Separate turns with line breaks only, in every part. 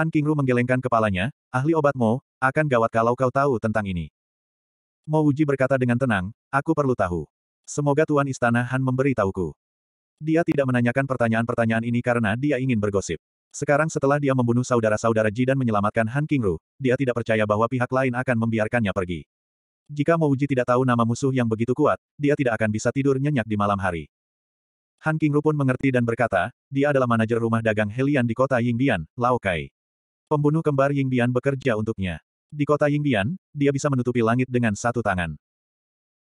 Han Kingru menggelengkan kepalanya, ahli obat Mo, akan gawat kalau kau tahu tentang ini. Mo Uji berkata dengan tenang, aku perlu tahu. Semoga Tuan Istana Han memberi tahuku. Dia tidak menanyakan pertanyaan-pertanyaan ini karena dia ingin bergosip. Sekarang setelah dia membunuh saudara-saudara Ji dan menyelamatkan Han Kingru, dia tidak percaya bahwa pihak lain akan membiarkannya pergi. Jika Mo Uji tidak tahu nama musuh yang begitu kuat, dia tidak akan bisa tidur nyenyak di malam hari. Han Kingru pun mengerti dan berkata, dia adalah manajer rumah dagang Helian di kota Yingbian, Lao Kai. Pembunuh kembar Ying Yingbian bekerja untuknya. Di kota Ying Yingbian, dia bisa menutupi langit dengan satu tangan.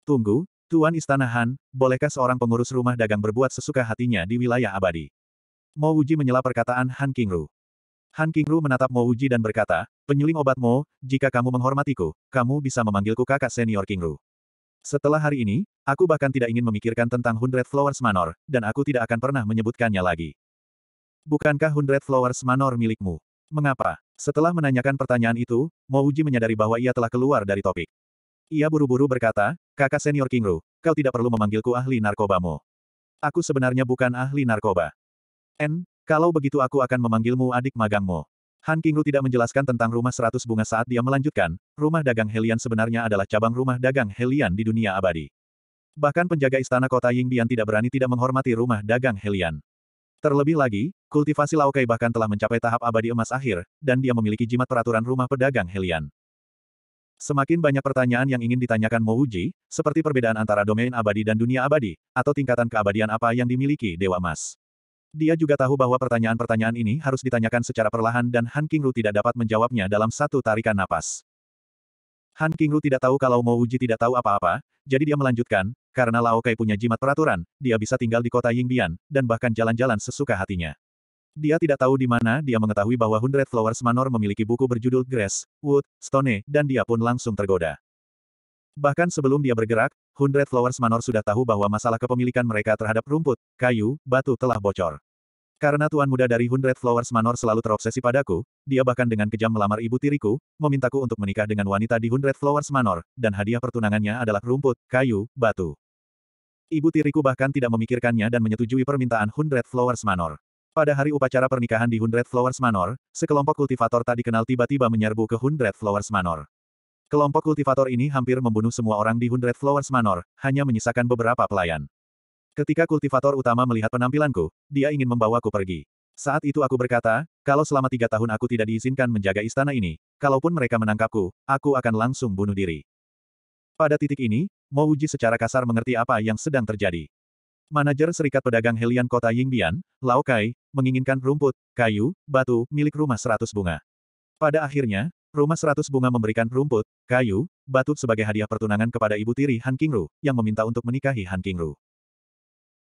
Tunggu, Tuan Istana Han, bolehkah seorang pengurus rumah dagang berbuat sesuka hatinya di wilayah abadi? Mo Wuji menyela perkataan Han Kingru. Han Kingru menatap Mo Wuji dan berkata, penyuling obat Mo, jika kamu menghormatiku, kamu bisa memanggilku kakak senior Kingru. Setelah hari ini, aku bahkan tidak ingin memikirkan tentang Hundred Flowers Manor, dan aku tidak akan pernah menyebutkannya lagi. Bukankah Hundred Flowers Manor milikmu? Mengapa? Setelah menanyakan pertanyaan itu, Mo Uji menyadari bahwa ia telah keluar dari topik. Ia buru-buru berkata, kakak senior Kingru, kau tidak perlu memanggilku ahli narkobamu. Aku sebenarnya bukan ahli narkoba. N, kalau begitu aku akan memanggilmu adik magangmu. Han Kingru tidak menjelaskan tentang rumah seratus bunga saat dia melanjutkan, rumah dagang Helian sebenarnya adalah cabang rumah dagang Helian di dunia abadi. Bahkan penjaga istana kota Yingbian tidak berani tidak menghormati rumah dagang Helian. Terlebih lagi, kultivasi Laokai bahkan telah mencapai tahap abadi emas akhir, dan dia memiliki jimat peraturan rumah pedagang Helian. Semakin banyak pertanyaan yang ingin ditanyakan Mo Uji, seperti perbedaan antara domain abadi dan dunia abadi, atau tingkatan keabadian apa yang dimiliki Dewa Emas. Dia juga tahu bahwa pertanyaan-pertanyaan ini harus ditanyakan secara perlahan dan Han Kingru tidak dapat menjawabnya dalam satu tarikan napas. Han Kingru tidak tahu kalau Mo Uji tidak tahu apa-apa, jadi dia melanjutkan, karena Lao Kai punya jimat peraturan, dia bisa tinggal di kota Yingbian, dan bahkan jalan-jalan sesuka hatinya. Dia tidak tahu di mana dia mengetahui bahwa Hundred Flowers Manor memiliki buku berjudul Grass, Wood, Stone, dan dia pun langsung tergoda. Bahkan sebelum dia bergerak, Hundred Flowers Manor sudah tahu bahwa masalah kepemilikan mereka terhadap rumput, kayu, batu telah bocor. Karena tuan muda dari Hundred Flowers Manor selalu terobsesi padaku, dia bahkan dengan kejam melamar ibu tiriku, memintaku untuk menikah dengan wanita di Hundred Flowers Manor, dan hadiah pertunangannya adalah rumput, kayu, batu. Ibu tiriku bahkan tidak memikirkannya dan menyetujui permintaan Hundred Flowers Manor. Pada hari upacara pernikahan di Hundred Flowers Manor, sekelompok kultivator tak dikenal tiba-tiba menyerbu ke Hundred Flowers Manor. Kelompok kultivator ini hampir membunuh semua orang di Hundred Flowers Manor, hanya menyisakan beberapa pelayan. Ketika kultivator utama melihat penampilanku, dia ingin membawaku pergi. Saat itu aku berkata, kalau selama tiga tahun aku tidak diizinkan menjaga istana ini, kalaupun mereka menangkapku, aku akan langsung bunuh diri. Pada titik ini, Mouji secara kasar mengerti apa yang sedang terjadi. Manajer Serikat Pedagang Helian Kota Yingbian, Lao Kai, menginginkan rumput, kayu, batu, milik rumah seratus bunga. Pada akhirnya, rumah seratus bunga memberikan rumput, kayu, batu sebagai hadiah pertunangan kepada ibu tiri Han Kingru, yang meminta untuk menikahi Han Kingru.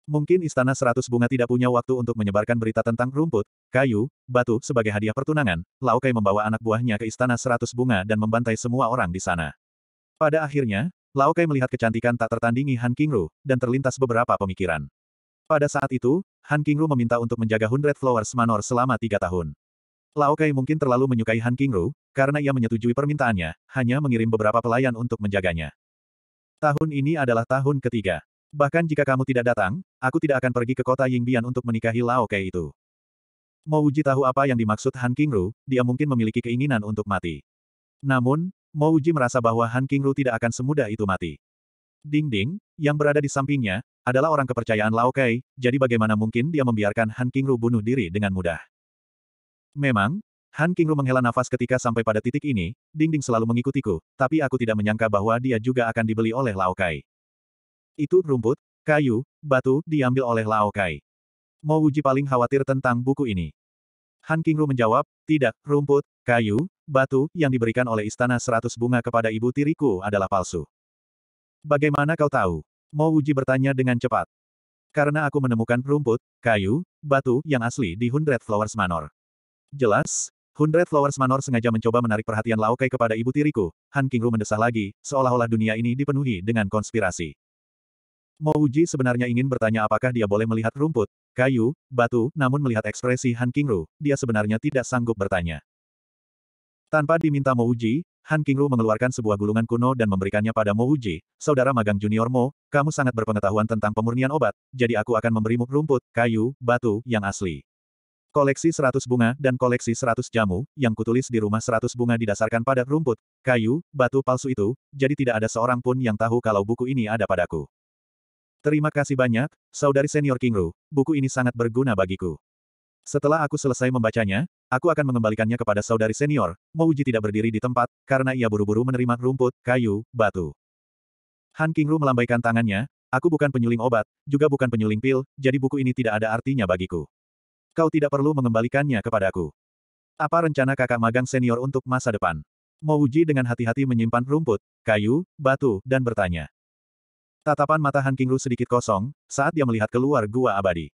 Mungkin Istana Seratus Bunga tidak punya waktu untuk menyebarkan berita tentang rumput, kayu, batu sebagai hadiah pertunangan. Lao Kai membawa anak buahnya ke Istana Seratus Bunga dan membantai semua orang di sana. Pada akhirnya, Lao Kai melihat kecantikan tak tertandingi Han Kingru, dan terlintas beberapa pemikiran. Pada saat itu, Han Kingru meminta untuk menjaga Hundred Flowers Manor selama tiga tahun. Lao Kai mungkin terlalu menyukai Han Kingru, karena ia menyetujui permintaannya, hanya mengirim beberapa pelayan untuk menjaganya. Tahun ini adalah tahun ketiga. Bahkan jika kamu tidak datang, aku tidak akan pergi ke kota Yingbian untuk menikahi Lao Kei itu. Mo Uji tahu apa yang dimaksud Han Kingru, dia mungkin memiliki keinginan untuk mati. Namun, Mo Uji merasa bahwa Han Kingru tidak akan semudah itu mati. Ding Ding, yang berada di sampingnya, adalah orang kepercayaan Lao Kei, jadi bagaimana mungkin dia membiarkan Han Kingru bunuh diri dengan mudah. Memang, Han Kingru menghela nafas ketika sampai pada titik ini, Ding Ding selalu mengikutiku, tapi aku tidak menyangka bahwa dia juga akan dibeli oleh Lao Kai. Itu rumput, kayu, batu, diambil oleh Lao Kai. Mo Wuji paling khawatir tentang buku ini. Han Kingru menjawab, tidak, rumput, kayu, batu, yang diberikan oleh istana seratus bunga kepada ibu tiriku adalah palsu. Bagaimana kau tahu? Mo Wuji bertanya dengan cepat. Karena aku menemukan rumput, kayu, batu, yang asli di Hundred Flowers Manor. Jelas, Hundred Flowers Manor sengaja mencoba menarik perhatian Lao Kai kepada ibu tiriku. Han Kingru mendesah lagi, seolah-olah dunia ini dipenuhi dengan konspirasi. Mo Uji sebenarnya ingin bertanya apakah dia boleh melihat rumput, kayu, batu, namun melihat ekspresi Han Kingru, dia sebenarnya tidak sanggup bertanya. Tanpa diminta Mo Uji, Han Kingru mengeluarkan sebuah gulungan kuno dan memberikannya pada Mo Uji, saudara magang junior Mo, kamu sangat berpengetahuan tentang pemurnian obat, jadi aku akan memberimu rumput, kayu, batu, yang asli. Koleksi seratus bunga dan koleksi seratus jamu, yang kutulis di rumah seratus bunga didasarkan pada rumput, kayu, batu palsu itu, jadi tidak ada seorang pun yang tahu kalau buku ini ada padaku. Terima kasih banyak, saudari senior Kingru, buku ini sangat berguna bagiku. Setelah aku selesai membacanya, aku akan mengembalikannya kepada saudari senior, Mouji tidak berdiri di tempat, karena ia buru-buru menerima rumput, kayu, batu. Han Kingru melambaikan tangannya, aku bukan penyuling obat, juga bukan penyuling pil, jadi buku ini tidak ada artinya bagiku. Kau tidak perlu mengembalikannya kepadaku. Apa rencana kakak magang senior untuk masa depan? Mouji dengan hati-hati menyimpan rumput, kayu, batu, dan bertanya. Tatapan mata Han Kingru sedikit kosong, saat dia melihat keluar gua abadi.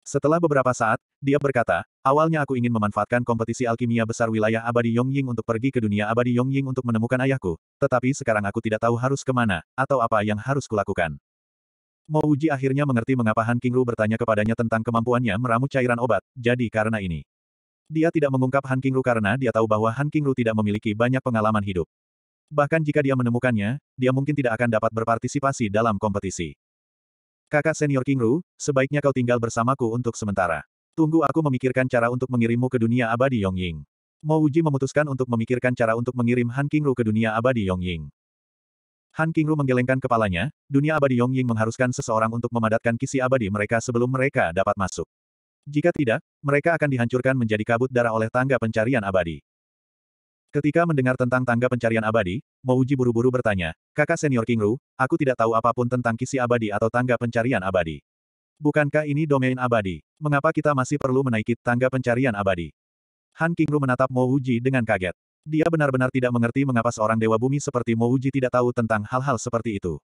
Setelah beberapa saat, dia berkata, awalnya aku ingin memanfaatkan kompetisi alkimia besar wilayah abadi Yongying untuk pergi ke dunia abadi Yongying untuk menemukan ayahku, tetapi sekarang aku tidak tahu harus kemana, atau apa yang harus kulakukan. Mo Uji akhirnya mengerti mengapa Han Kingru bertanya kepadanya tentang kemampuannya meramu cairan obat, jadi karena ini. Dia tidak mengungkap Han Kingru karena dia tahu bahwa Han Kingru tidak memiliki banyak pengalaman hidup. Bahkan jika dia menemukannya, dia mungkin tidak akan dapat berpartisipasi dalam kompetisi. Kakak senior Kingru, sebaiknya kau tinggal bersamaku untuk sementara. Tunggu aku memikirkan cara untuk mengirimmu ke dunia abadi Yongying. Mo Uji memutuskan untuk memikirkan cara untuk mengirim Han Kingru ke dunia abadi Yongying. Han Kingru menggelengkan kepalanya, dunia abadi Yongying mengharuskan seseorang untuk memadatkan kisi abadi mereka sebelum mereka dapat masuk. Jika tidak, mereka akan dihancurkan menjadi kabut darah oleh tangga pencarian abadi. Ketika mendengar tentang tangga pencarian abadi, Mouji buru-buru bertanya, kakak senior King Ru, aku tidak tahu apapun tentang kisi abadi atau tangga pencarian abadi. Bukankah ini domain abadi? Mengapa kita masih perlu menaiki tangga pencarian abadi? Han King Ru menatap Mouji dengan kaget. Dia benar-benar tidak mengerti mengapa seorang dewa bumi seperti Mouji tidak tahu tentang hal-hal seperti itu.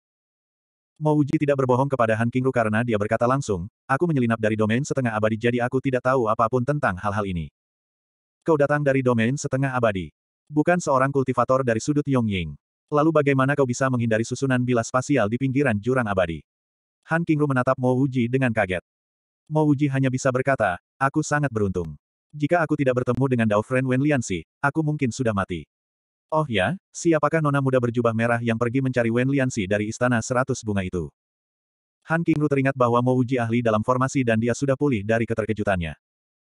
Mouji tidak berbohong kepada Han King Ru karena dia berkata langsung, aku menyelinap dari domain setengah abadi jadi aku tidak tahu apapun tentang hal-hal ini. Kau datang dari domain setengah abadi. Bukan seorang kultivator dari sudut Yongying. Lalu bagaimana kau bisa menghindari susunan bilas spasial di pinggiran jurang abadi? Han Kingru menatap Mo Uji dengan kaget. Mo Uji hanya bisa berkata, aku sangat beruntung. Jika aku tidak bertemu dengan Dao Friend Wen Liansi, aku mungkin sudah mati. Oh ya, siapakah nona muda berjubah merah yang pergi mencari Wen Liansi dari istana seratus bunga itu? Han Kingru teringat bahwa Mo Uji ahli dalam formasi dan dia sudah pulih dari keterkejutannya.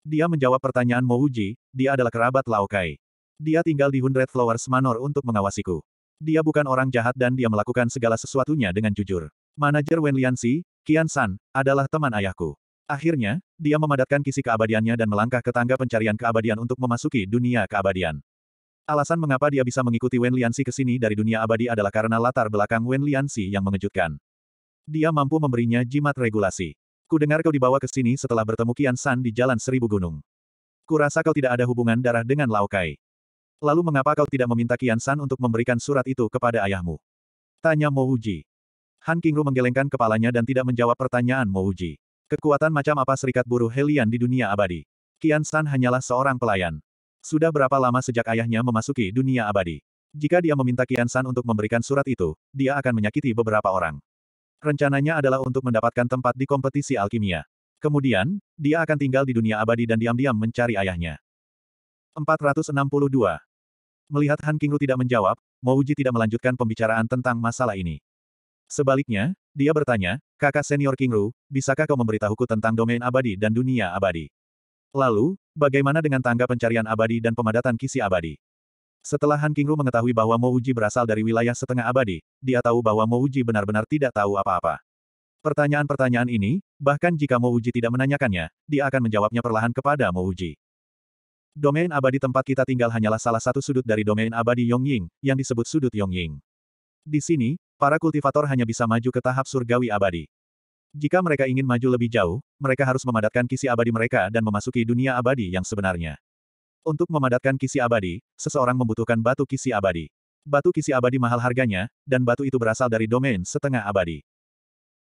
Dia menjawab pertanyaan Mo Uji, dia adalah kerabat Lao Kai. Dia tinggal di Hundred Flowers Manor untuk mengawasiku. Dia bukan orang jahat dan dia melakukan segala sesuatunya dengan jujur. Manajer Wen Lianxi, Qian San, adalah teman ayahku. Akhirnya, dia memadatkan kisi keabadiannya dan melangkah ke tangga pencarian keabadian untuk memasuki dunia keabadian. Alasan mengapa dia bisa mengikuti Wen Lianxi ke sini dari dunia abadi adalah karena latar belakang Wen Lianxi yang mengejutkan. Dia mampu memberinya jimat regulasi. Ku dengar kau dibawa ke sini setelah bertemu Qian San di Jalan Seribu Gunung. Kurasa kau tidak ada hubungan darah dengan Lao Kai. Lalu mengapa kau tidak meminta Kian San untuk memberikan surat itu kepada ayahmu? Tanya Mo Uji. Han Kingru menggelengkan kepalanya dan tidak menjawab pertanyaan Mo Uji. Kekuatan macam apa serikat buruh Helian di dunia abadi? Kian San hanyalah seorang pelayan. Sudah berapa lama sejak ayahnya memasuki dunia abadi? Jika dia meminta Kian San untuk memberikan surat itu, dia akan menyakiti beberapa orang. Rencananya adalah untuk mendapatkan tempat di kompetisi alkimia. Kemudian, dia akan tinggal di dunia abadi dan diam-diam mencari ayahnya. 462. Melihat Han Qingru tidak menjawab, Mo tidak melanjutkan pembicaraan tentang masalah ini. Sebaliknya, dia bertanya, kakak senior Qingru, bisakah kau memberitahuku tentang domain abadi dan dunia abadi? Lalu, bagaimana dengan tangga pencarian abadi dan pemadatan kisi abadi? Setelah Han Qingru mengetahui bahwa Mo Uji berasal dari wilayah setengah abadi, dia tahu bahwa Mo Uji benar-benar tidak tahu apa-apa. Pertanyaan-pertanyaan ini, bahkan jika Mo Uji tidak menanyakannya, dia akan menjawabnya perlahan kepada Mo Uji. Domain abadi tempat kita tinggal hanyalah salah satu sudut dari domain abadi Yongying, yang disebut sudut Yongying. Di sini, para kultivator hanya bisa maju ke tahap surgawi abadi. Jika mereka ingin maju lebih jauh, mereka harus memadatkan kisi abadi mereka dan memasuki dunia abadi yang sebenarnya. Untuk memadatkan kisi abadi, seseorang membutuhkan batu kisi abadi. Batu kisi abadi mahal harganya, dan batu itu berasal dari domain setengah abadi.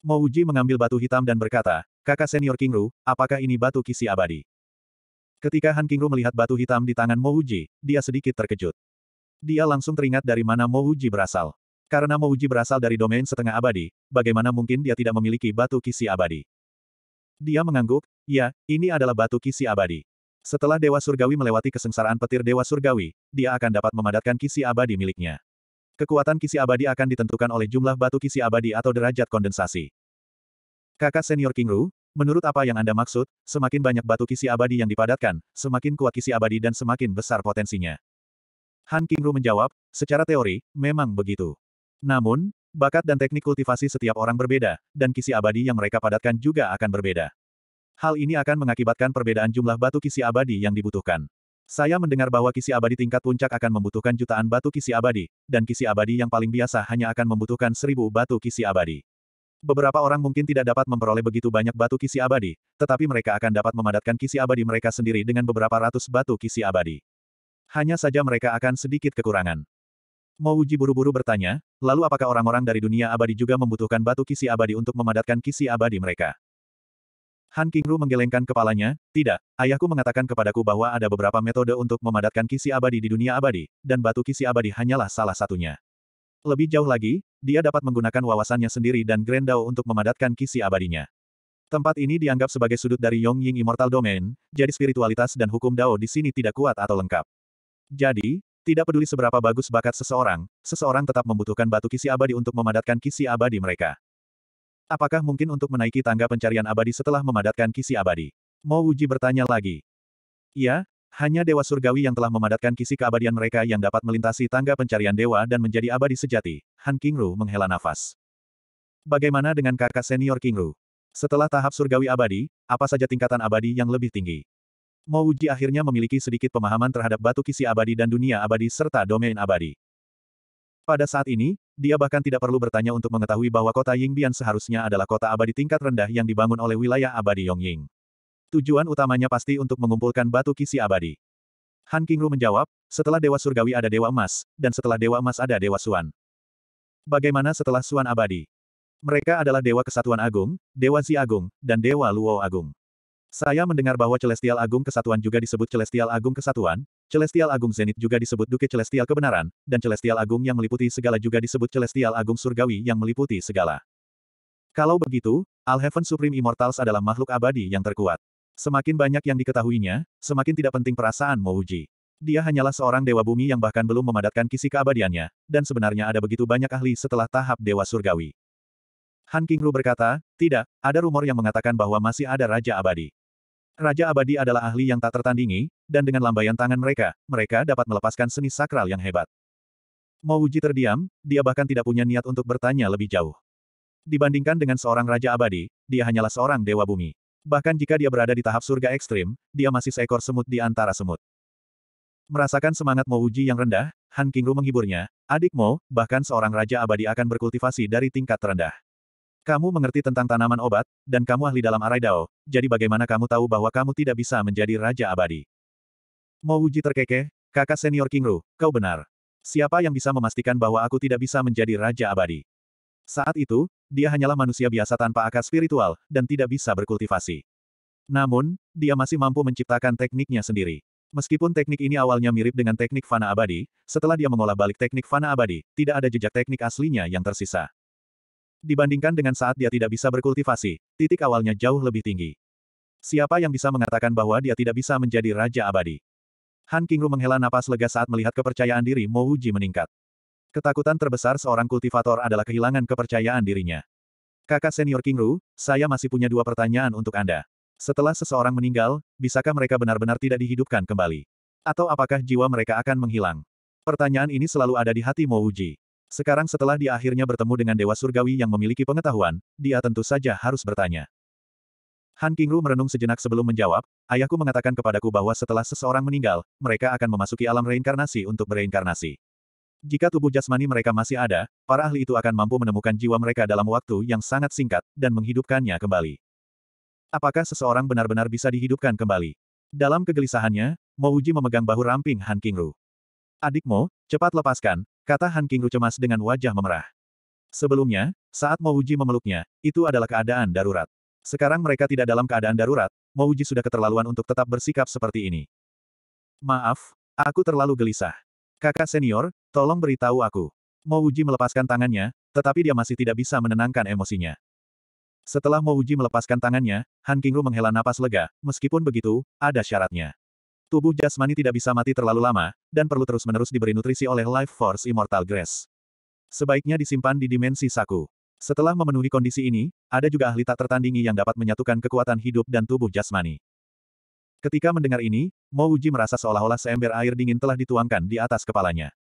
Mouji mengambil batu hitam dan berkata, kakak senior Kingru, apakah ini batu kisi abadi? Ketika Han Kingru melihat batu hitam di tangan Mo Uji, dia sedikit terkejut. Dia langsung teringat dari mana Mo Uji berasal. Karena Mo Uji berasal dari domain setengah abadi, bagaimana mungkin dia tidak memiliki batu kisi abadi? Dia mengangguk, ya, ini adalah batu kisi abadi. Setelah Dewa Surgawi melewati kesengsaraan petir Dewa Surgawi, dia akan dapat memadatkan kisi abadi miliknya. Kekuatan kisi abadi akan ditentukan oleh jumlah batu kisi abadi atau derajat kondensasi. Kakak senior Kingru, Menurut apa yang Anda maksud, semakin banyak batu kisi abadi yang dipadatkan, semakin kuat kisi abadi dan semakin besar potensinya. Han Kingru menjawab, secara teori, memang begitu. Namun, bakat dan teknik kultivasi setiap orang berbeda, dan kisi abadi yang mereka padatkan juga akan berbeda. Hal ini akan mengakibatkan perbedaan jumlah batu kisi abadi yang dibutuhkan. Saya mendengar bahwa kisi abadi tingkat puncak akan membutuhkan jutaan batu kisi abadi, dan kisi abadi yang paling biasa hanya akan membutuhkan seribu batu kisi abadi. Beberapa orang mungkin tidak dapat memperoleh begitu banyak batu kisi abadi, tetapi mereka akan dapat memadatkan kisi abadi mereka sendiri dengan beberapa ratus batu kisi abadi. Hanya saja mereka akan sedikit kekurangan. Mouji buru-buru bertanya, lalu apakah orang-orang dari dunia abadi juga membutuhkan batu kisi abadi untuk memadatkan kisi abadi mereka? Han Kingru menggelengkan kepalanya, tidak, ayahku mengatakan kepadaku bahwa ada beberapa metode untuk memadatkan kisi abadi di dunia abadi, dan batu kisi abadi hanyalah salah satunya. Lebih jauh lagi, dia dapat menggunakan wawasannya sendiri dan Grand untuk memadatkan kisi abadinya. Tempat ini dianggap sebagai sudut dari Yong Ying Immortal Domain, jadi spiritualitas dan hukum Dao di sini tidak kuat atau lengkap. Jadi, tidak peduli seberapa bagus bakat seseorang, seseorang tetap membutuhkan batu kisi abadi untuk memadatkan kisi abadi mereka. Apakah mungkin untuk menaiki tangga pencarian abadi setelah memadatkan kisi abadi? Mo Wuji bertanya lagi. Ya, hanya dewa surgawi yang telah memadatkan kisi keabadian mereka yang dapat melintasi tangga pencarian dewa dan menjadi abadi sejati, Han Kingru menghela nafas. Bagaimana dengan kakak senior Kingru? Setelah tahap surgawi abadi, apa saja tingkatan abadi yang lebih tinggi? Mouji akhirnya memiliki sedikit pemahaman terhadap batu kisi abadi dan dunia abadi serta domain abadi. Pada saat ini, dia bahkan tidak perlu bertanya untuk mengetahui bahwa kota Yingbian seharusnya adalah kota abadi tingkat rendah yang dibangun oleh wilayah abadi Yongying. Tujuan utamanya pasti untuk mengumpulkan batu kisi abadi. Han Kingru menjawab, setelah Dewa Surgawi ada Dewa Emas, dan setelah Dewa Emas ada Dewa Suan. Bagaimana setelah Suan abadi? Mereka adalah Dewa Kesatuan Agung, Dewa Zi Agung, dan Dewa Luo Agung. Saya mendengar bahwa Celestial Agung Kesatuan juga disebut Celestial Agung Kesatuan, Celestial Agung Zenit juga disebut Duke Celestial Kebenaran, dan Celestial Agung yang meliputi segala juga disebut Celestial Agung Surgawi yang meliputi segala. Kalau begitu, All Heaven Supreme Immortals adalah makhluk abadi yang terkuat. Semakin banyak yang diketahuinya, semakin tidak penting perasaan Mouji. Dia hanyalah seorang dewa bumi yang bahkan belum memadatkan kisi keabadiannya, dan sebenarnya ada begitu banyak ahli setelah tahap dewa surgawi. Han Kingru berkata, tidak, ada rumor yang mengatakan bahwa masih ada Raja Abadi. Raja Abadi adalah ahli yang tak tertandingi, dan dengan lambaian tangan mereka, mereka dapat melepaskan seni sakral yang hebat. Mouji terdiam, dia bahkan tidak punya niat untuk bertanya lebih jauh. Dibandingkan dengan seorang Raja Abadi, dia hanyalah seorang dewa bumi. Bahkan jika dia berada di tahap surga ekstrim, dia masih seekor semut di antara semut. Merasakan semangat Mo Uji yang rendah, Han Kingru menghiburnya, adik Mo, bahkan seorang raja abadi akan berkultivasi dari tingkat terendah. Kamu mengerti tentang tanaman obat, dan kamu ahli dalam arai dao, jadi bagaimana kamu tahu bahwa kamu tidak bisa menjadi raja abadi? Mo Uji terkekeh, kakak senior Kingru, kau benar. Siapa yang bisa memastikan bahwa aku tidak bisa menjadi raja abadi? Saat itu, dia hanyalah manusia biasa tanpa akar spiritual, dan tidak bisa berkultivasi. Namun, dia masih mampu menciptakan tekniknya sendiri. Meskipun teknik ini awalnya mirip dengan teknik fana abadi, setelah dia mengolah balik teknik fana abadi, tidak ada jejak teknik aslinya yang tersisa. Dibandingkan dengan saat dia tidak bisa berkultivasi, titik awalnya jauh lebih tinggi. Siapa yang bisa mengatakan bahwa dia tidak bisa menjadi raja abadi? Han Kingru menghela napas lega saat melihat kepercayaan diri Mo meningkat. Ketakutan terbesar seorang kultivator adalah kehilangan kepercayaan dirinya. Kakak senior King Ru, saya masih punya dua pertanyaan untuk Anda. Setelah seseorang meninggal, bisakah mereka benar-benar tidak dihidupkan kembali? Atau apakah jiwa mereka akan menghilang? Pertanyaan ini selalu ada di hati Mouji. Sekarang setelah dia akhirnya bertemu dengan Dewa Surgawi yang memiliki pengetahuan, dia tentu saja harus bertanya. Han Kingru merenung sejenak sebelum menjawab, ayahku mengatakan kepadaku bahwa setelah seseorang meninggal, mereka akan memasuki alam reinkarnasi untuk bereinkarnasi. Jika tubuh jasmani mereka masih ada, para ahli itu akan mampu menemukan jiwa mereka dalam waktu yang sangat singkat, dan menghidupkannya kembali. Apakah seseorang benar-benar bisa dihidupkan kembali? Dalam kegelisahannya, Mo Uji memegang bahu ramping Han Kingru. Mo, cepat lepaskan, kata Han Kingru cemas dengan wajah memerah. Sebelumnya, saat Mo Uji memeluknya, itu adalah keadaan darurat. Sekarang mereka tidak dalam keadaan darurat, Mo Uji sudah keterlaluan untuk tetap bersikap seperti ini. Maaf, aku terlalu gelisah. Kakak senior, tolong beritahu aku. Mouji melepaskan tangannya, tetapi dia masih tidak bisa menenangkan emosinya. Setelah Mouji melepaskan tangannya, Han Kingru menghela napas lega, meskipun begitu, ada syaratnya. Tubuh jasmani tidak bisa mati terlalu lama, dan perlu terus-menerus diberi nutrisi oleh Life Force Immortal Grass. Sebaiknya disimpan di dimensi saku. Setelah memenuhi kondisi ini, ada juga ahli tak tertandingi yang dapat menyatukan kekuatan hidup dan tubuh jasmani. Ketika mendengar ini, Mo Uji merasa seolah-olah seember air dingin telah dituangkan di atas kepalanya.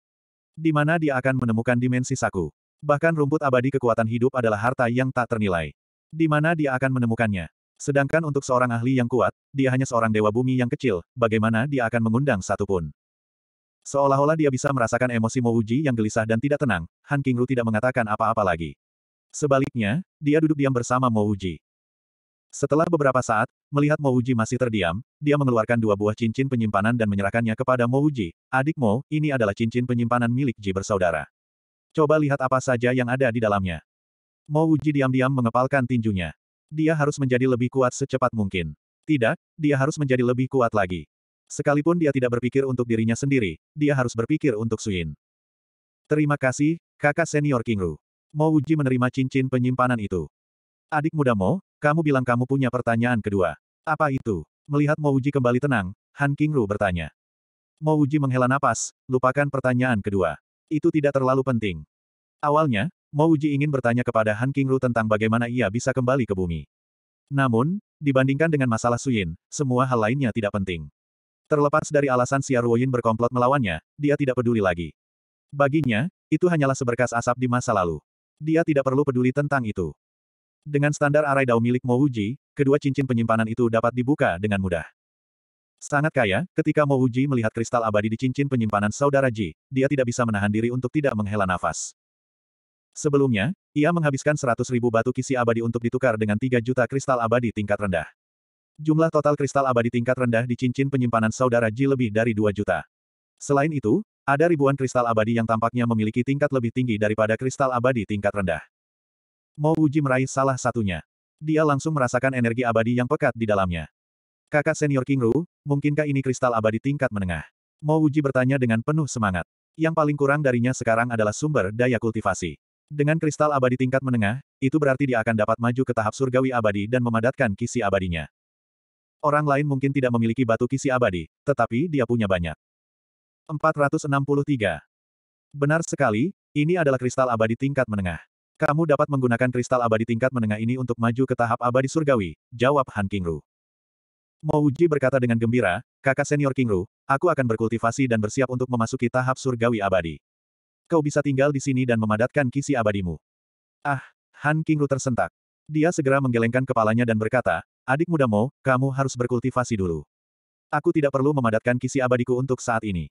Di mana dia akan menemukan dimensi saku. Bahkan rumput abadi kekuatan hidup adalah harta yang tak ternilai. Di mana dia akan menemukannya. Sedangkan untuk seorang ahli yang kuat, dia hanya seorang dewa bumi yang kecil, bagaimana dia akan mengundang satu pun? Seolah-olah dia bisa merasakan emosi Mo Uji yang gelisah dan tidak tenang, Han Kingru tidak mengatakan apa-apa lagi. Sebaliknya, dia duduk diam bersama Mo Uji. Setelah beberapa saat, melihat Mouji masih terdiam, dia mengeluarkan dua buah cincin penyimpanan dan menyerahkannya kepada Mouji. Adik Mo, ini adalah cincin penyimpanan milik Ji bersaudara. Coba lihat apa saja yang ada di dalamnya. Mouji diam-diam mengepalkan tinjunya. Dia harus menjadi lebih kuat secepat mungkin. Tidak, dia harus menjadi lebih kuat lagi. Sekalipun dia tidak berpikir untuk dirinya sendiri, dia harus berpikir untuk Suin. Terima kasih, kakak senior Kingru. Mouji menerima cincin penyimpanan itu. Adik muda Mo, kamu bilang kamu punya pertanyaan kedua. Apa itu? Melihat Mo Uji kembali tenang, Han Kingru bertanya. Mo Uji menghela napas, lupakan pertanyaan kedua. Itu tidak terlalu penting. Awalnya, Mo Uji ingin bertanya kepada Han Kingru tentang bagaimana ia bisa kembali ke bumi. Namun, dibandingkan dengan masalah Suyin, semua hal lainnya tidak penting. Terlepas dari alasan Xia Ruoyin berkomplot melawannya, dia tidak peduli lagi. Baginya, itu hanyalah seberkas asap di masa lalu. Dia tidak perlu peduli tentang itu. Dengan standar arai dao milik Mouji, kedua cincin penyimpanan itu dapat dibuka dengan mudah. Sangat kaya, ketika Mouji melihat kristal abadi di cincin penyimpanan saudara Ji, dia tidak bisa menahan diri untuk tidak menghela nafas. Sebelumnya, ia menghabiskan 100 ribu batu kisi abadi untuk ditukar dengan 3 juta kristal abadi tingkat rendah. Jumlah total kristal abadi tingkat rendah di cincin penyimpanan saudara Ji lebih dari 2 juta. Selain itu, ada ribuan kristal abadi yang tampaknya memiliki tingkat lebih tinggi daripada kristal abadi tingkat rendah. Mo Wuji meraih salah satunya. Dia langsung merasakan energi abadi yang pekat di dalamnya. Kakak senior King Ru, mungkinkah ini kristal abadi tingkat menengah? Mo Wuji bertanya dengan penuh semangat. Yang paling kurang darinya sekarang adalah sumber daya kultivasi. Dengan kristal abadi tingkat menengah, itu berarti dia akan dapat maju ke tahap surgawi abadi dan memadatkan kisi abadinya. Orang lain mungkin tidak memiliki batu kisi abadi, tetapi dia punya banyak. 463. Benar sekali, ini adalah kristal abadi tingkat menengah. Kamu dapat menggunakan kristal abadi tingkat menengah ini untuk maju ke tahap abadi surgawi, jawab Han Kingru. Mouji berkata dengan gembira, kakak senior Kingru, aku akan berkultivasi dan bersiap untuk memasuki tahap surgawi abadi. Kau bisa tinggal di sini dan memadatkan kisi abadimu. Ah, Han Kingru tersentak. Dia segera menggelengkan kepalanya dan berkata, adik muda Mo, kamu harus berkultivasi dulu. Aku tidak perlu memadatkan kisi abadiku untuk saat ini.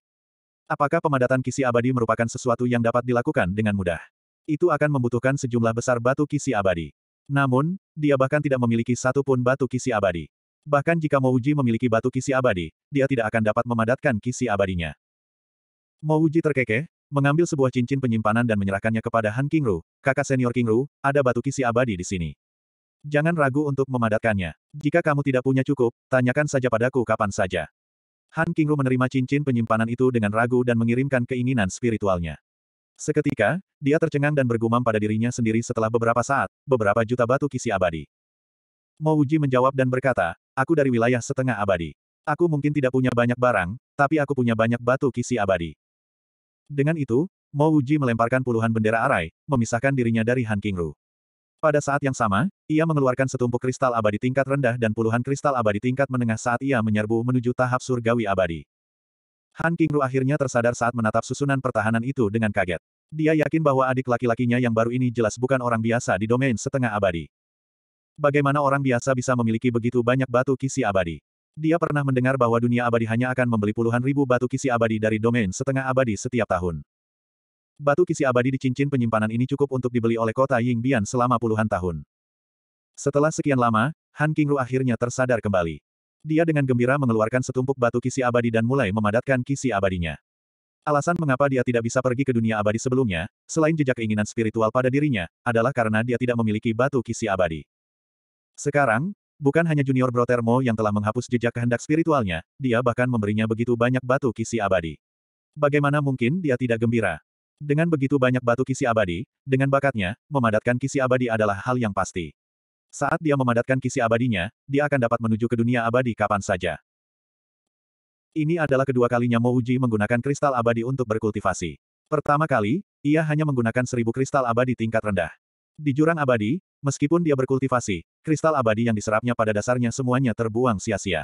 Apakah pemadatan kisi abadi merupakan sesuatu yang dapat dilakukan dengan mudah? itu akan membutuhkan sejumlah besar batu kisi abadi. Namun, dia bahkan tidak memiliki satupun batu kisi abadi. Bahkan jika Mouji memiliki batu kisi abadi, dia tidak akan dapat memadatkan kisi abadinya. Mouji terkekeh, mengambil sebuah cincin penyimpanan dan menyerahkannya kepada Han Kingru, kakak senior Kingru, ada batu kisi abadi di sini. Jangan ragu untuk memadatkannya. Jika kamu tidak punya cukup, tanyakan saja padaku kapan saja. Han Kingru menerima cincin penyimpanan itu dengan ragu dan mengirimkan keinginan spiritualnya. Seketika, dia tercengang dan bergumam pada dirinya sendiri setelah beberapa saat, beberapa juta batu kisi abadi. Mo Uji menjawab dan berkata, aku dari wilayah setengah abadi. Aku mungkin tidak punya banyak barang, tapi aku punya banyak batu kisi abadi. Dengan itu, Mo Uji melemparkan puluhan bendera arai, memisahkan dirinya dari Han Kingru. Pada saat yang sama, ia mengeluarkan setumpuk kristal abadi tingkat rendah dan puluhan kristal abadi tingkat menengah saat ia menyerbu menuju tahap surgawi abadi. Han Kingru akhirnya tersadar saat menatap susunan pertahanan itu dengan kaget. Dia yakin bahwa adik laki-lakinya yang baru ini jelas bukan orang biasa di domain setengah abadi. Bagaimana orang biasa bisa memiliki begitu banyak batu kisi abadi? Dia pernah mendengar bahwa dunia abadi hanya akan membeli puluhan ribu batu kisi abadi dari domain setengah abadi setiap tahun. Batu kisi abadi di cincin penyimpanan ini cukup untuk dibeli oleh kota Yingbian selama puluhan tahun. Setelah sekian lama, Han Kingru akhirnya tersadar kembali. Dia dengan gembira mengeluarkan setumpuk batu kisi abadi dan mulai memadatkan kisi abadinya. Alasan mengapa dia tidak bisa pergi ke dunia abadi sebelumnya, selain jejak keinginan spiritual pada dirinya, adalah karena dia tidak memiliki batu kisi abadi. Sekarang, bukan hanya junior Brotermo yang telah menghapus jejak kehendak spiritualnya, dia bahkan memberinya begitu banyak batu kisi abadi. Bagaimana mungkin dia tidak gembira? Dengan begitu banyak batu kisi abadi, dengan bakatnya, memadatkan kisi abadi adalah hal yang pasti. Saat dia memadatkan kisi abadinya, dia akan dapat menuju ke dunia abadi kapan saja. Ini adalah kedua kalinya Mo Uji menggunakan kristal abadi untuk berkultivasi. Pertama kali, ia hanya menggunakan seribu kristal abadi tingkat rendah. Di jurang abadi, meskipun dia berkultivasi, kristal abadi yang diserapnya pada dasarnya semuanya terbuang sia-sia.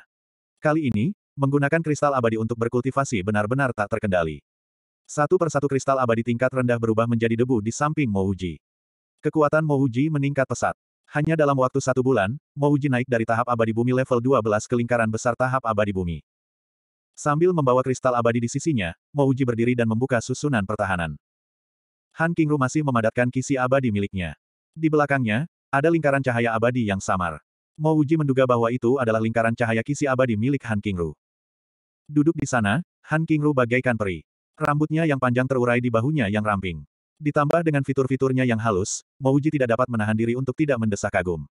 Kali ini, menggunakan kristal abadi untuk berkultivasi benar-benar tak terkendali. Satu persatu kristal abadi tingkat rendah berubah menjadi debu di samping Mo Uji. Kekuatan Mo Uji meningkat pesat. Hanya dalam waktu satu bulan, Mouji naik dari tahap abadi bumi level 12 ke lingkaran besar tahap abadi bumi. Sambil membawa kristal abadi di sisinya, Mouji berdiri dan membuka susunan pertahanan. Han Kingru masih memadatkan kisi abadi miliknya. Di belakangnya, ada lingkaran cahaya abadi yang samar. Mouji menduga bahwa itu adalah lingkaran cahaya kisi abadi milik Han Kingru. Duduk di sana, Han Kingru bagaikan peri. Rambutnya yang panjang terurai di bahunya yang ramping. Ditambah dengan fitur-fiturnya yang halus, Mouji tidak dapat menahan diri untuk tidak mendesak kagum.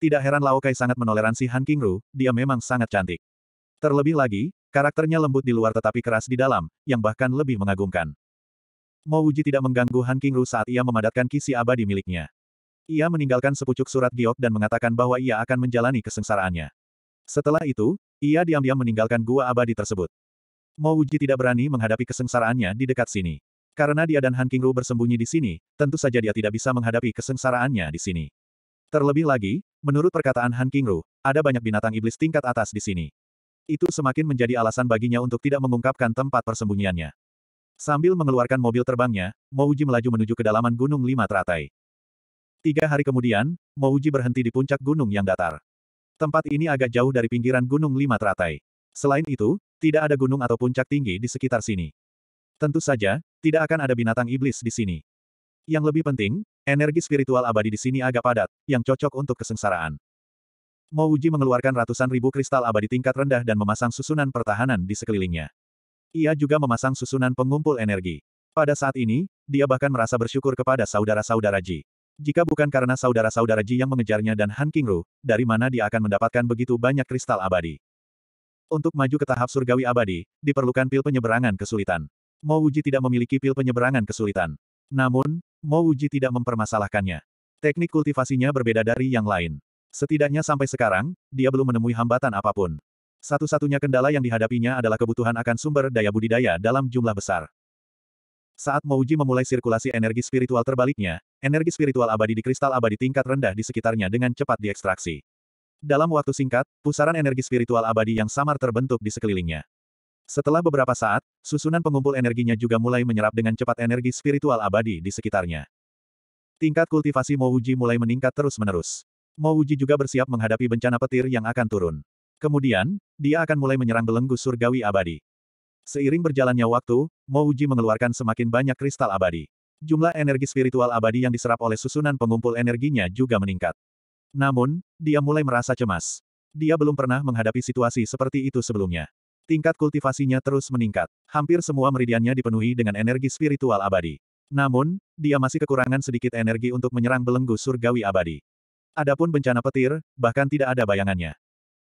Tidak heran Lao sangat menoleransi Han Kingru, dia memang sangat cantik. Terlebih lagi, karakternya lembut di luar tetapi keras di dalam, yang bahkan lebih mengagumkan. Mouji tidak mengganggu Han Kingru saat ia memadatkan kisi abadi miliknya. Ia meninggalkan sepucuk surat giok dan mengatakan bahwa ia akan menjalani kesengsaraannya. Setelah itu, ia diam-diam meninggalkan gua abadi tersebut. Mouji tidak berani menghadapi kesengsaraannya di dekat sini. Karena dia dan Han bersembunyi di sini, tentu saja dia tidak bisa menghadapi kesengsaraannya di sini. Terlebih lagi, menurut perkataan Han ada banyak binatang iblis tingkat atas di sini. Itu semakin menjadi alasan baginya untuk tidak mengungkapkan tempat persembunyiannya. Sambil mengeluarkan mobil terbangnya, Mouji melaju menuju kedalaman Gunung Lima Teratai. Tiga hari kemudian, Mouji berhenti di puncak gunung yang datar. Tempat ini agak jauh dari pinggiran Gunung Lima Teratai. Selain itu, tidak ada gunung atau puncak tinggi di sekitar sini. Tentu saja, tidak akan ada binatang iblis di sini. Yang lebih penting, energi spiritual abadi di sini agak padat, yang cocok untuk kesengsaraan. Uji mengeluarkan ratusan ribu kristal abadi tingkat rendah dan memasang susunan pertahanan di sekelilingnya. Ia juga memasang susunan pengumpul energi. Pada saat ini, dia bahkan merasa bersyukur kepada saudara-saudara Ji. Jika bukan karena saudara-saudara Ji yang mengejarnya dan Han Kingru, dari mana dia akan mendapatkan begitu banyak kristal abadi? Untuk maju ke tahap surgawi abadi, diperlukan pil penyeberangan kesulitan. Mo Wuji tidak memiliki pil penyeberangan kesulitan. Namun, Mo Wuji tidak mempermasalahkannya. Teknik kultivasinya berbeda dari yang lain. Setidaknya sampai sekarang, dia belum menemui hambatan apapun. Satu-satunya kendala yang dihadapinya adalah kebutuhan akan sumber daya budidaya dalam jumlah besar. Saat Mouji memulai sirkulasi energi spiritual terbaliknya, energi spiritual abadi di kristal abadi tingkat rendah di sekitarnya dengan cepat diekstraksi. Dalam waktu singkat, pusaran energi spiritual abadi yang samar terbentuk di sekelilingnya. Setelah beberapa saat, susunan pengumpul energinya juga mulai menyerap dengan cepat energi spiritual abadi di sekitarnya. Tingkat kultivasi Mouji mulai meningkat terus-menerus. Mouji juga bersiap menghadapi bencana petir yang akan turun. Kemudian, dia akan mulai menyerang belenggu surgawi abadi. Seiring berjalannya waktu, Mouji mengeluarkan semakin banyak kristal abadi. Jumlah energi spiritual abadi yang diserap oleh susunan pengumpul energinya juga meningkat. Namun, dia mulai merasa cemas. Dia belum pernah menghadapi situasi seperti itu sebelumnya. Tingkat kultivasinya terus meningkat. Hampir semua meridiannya dipenuhi dengan energi spiritual abadi. Namun, dia masih kekurangan sedikit energi untuk menyerang belenggu surgawi abadi. Adapun bencana petir, bahkan tidak ada bayangannya.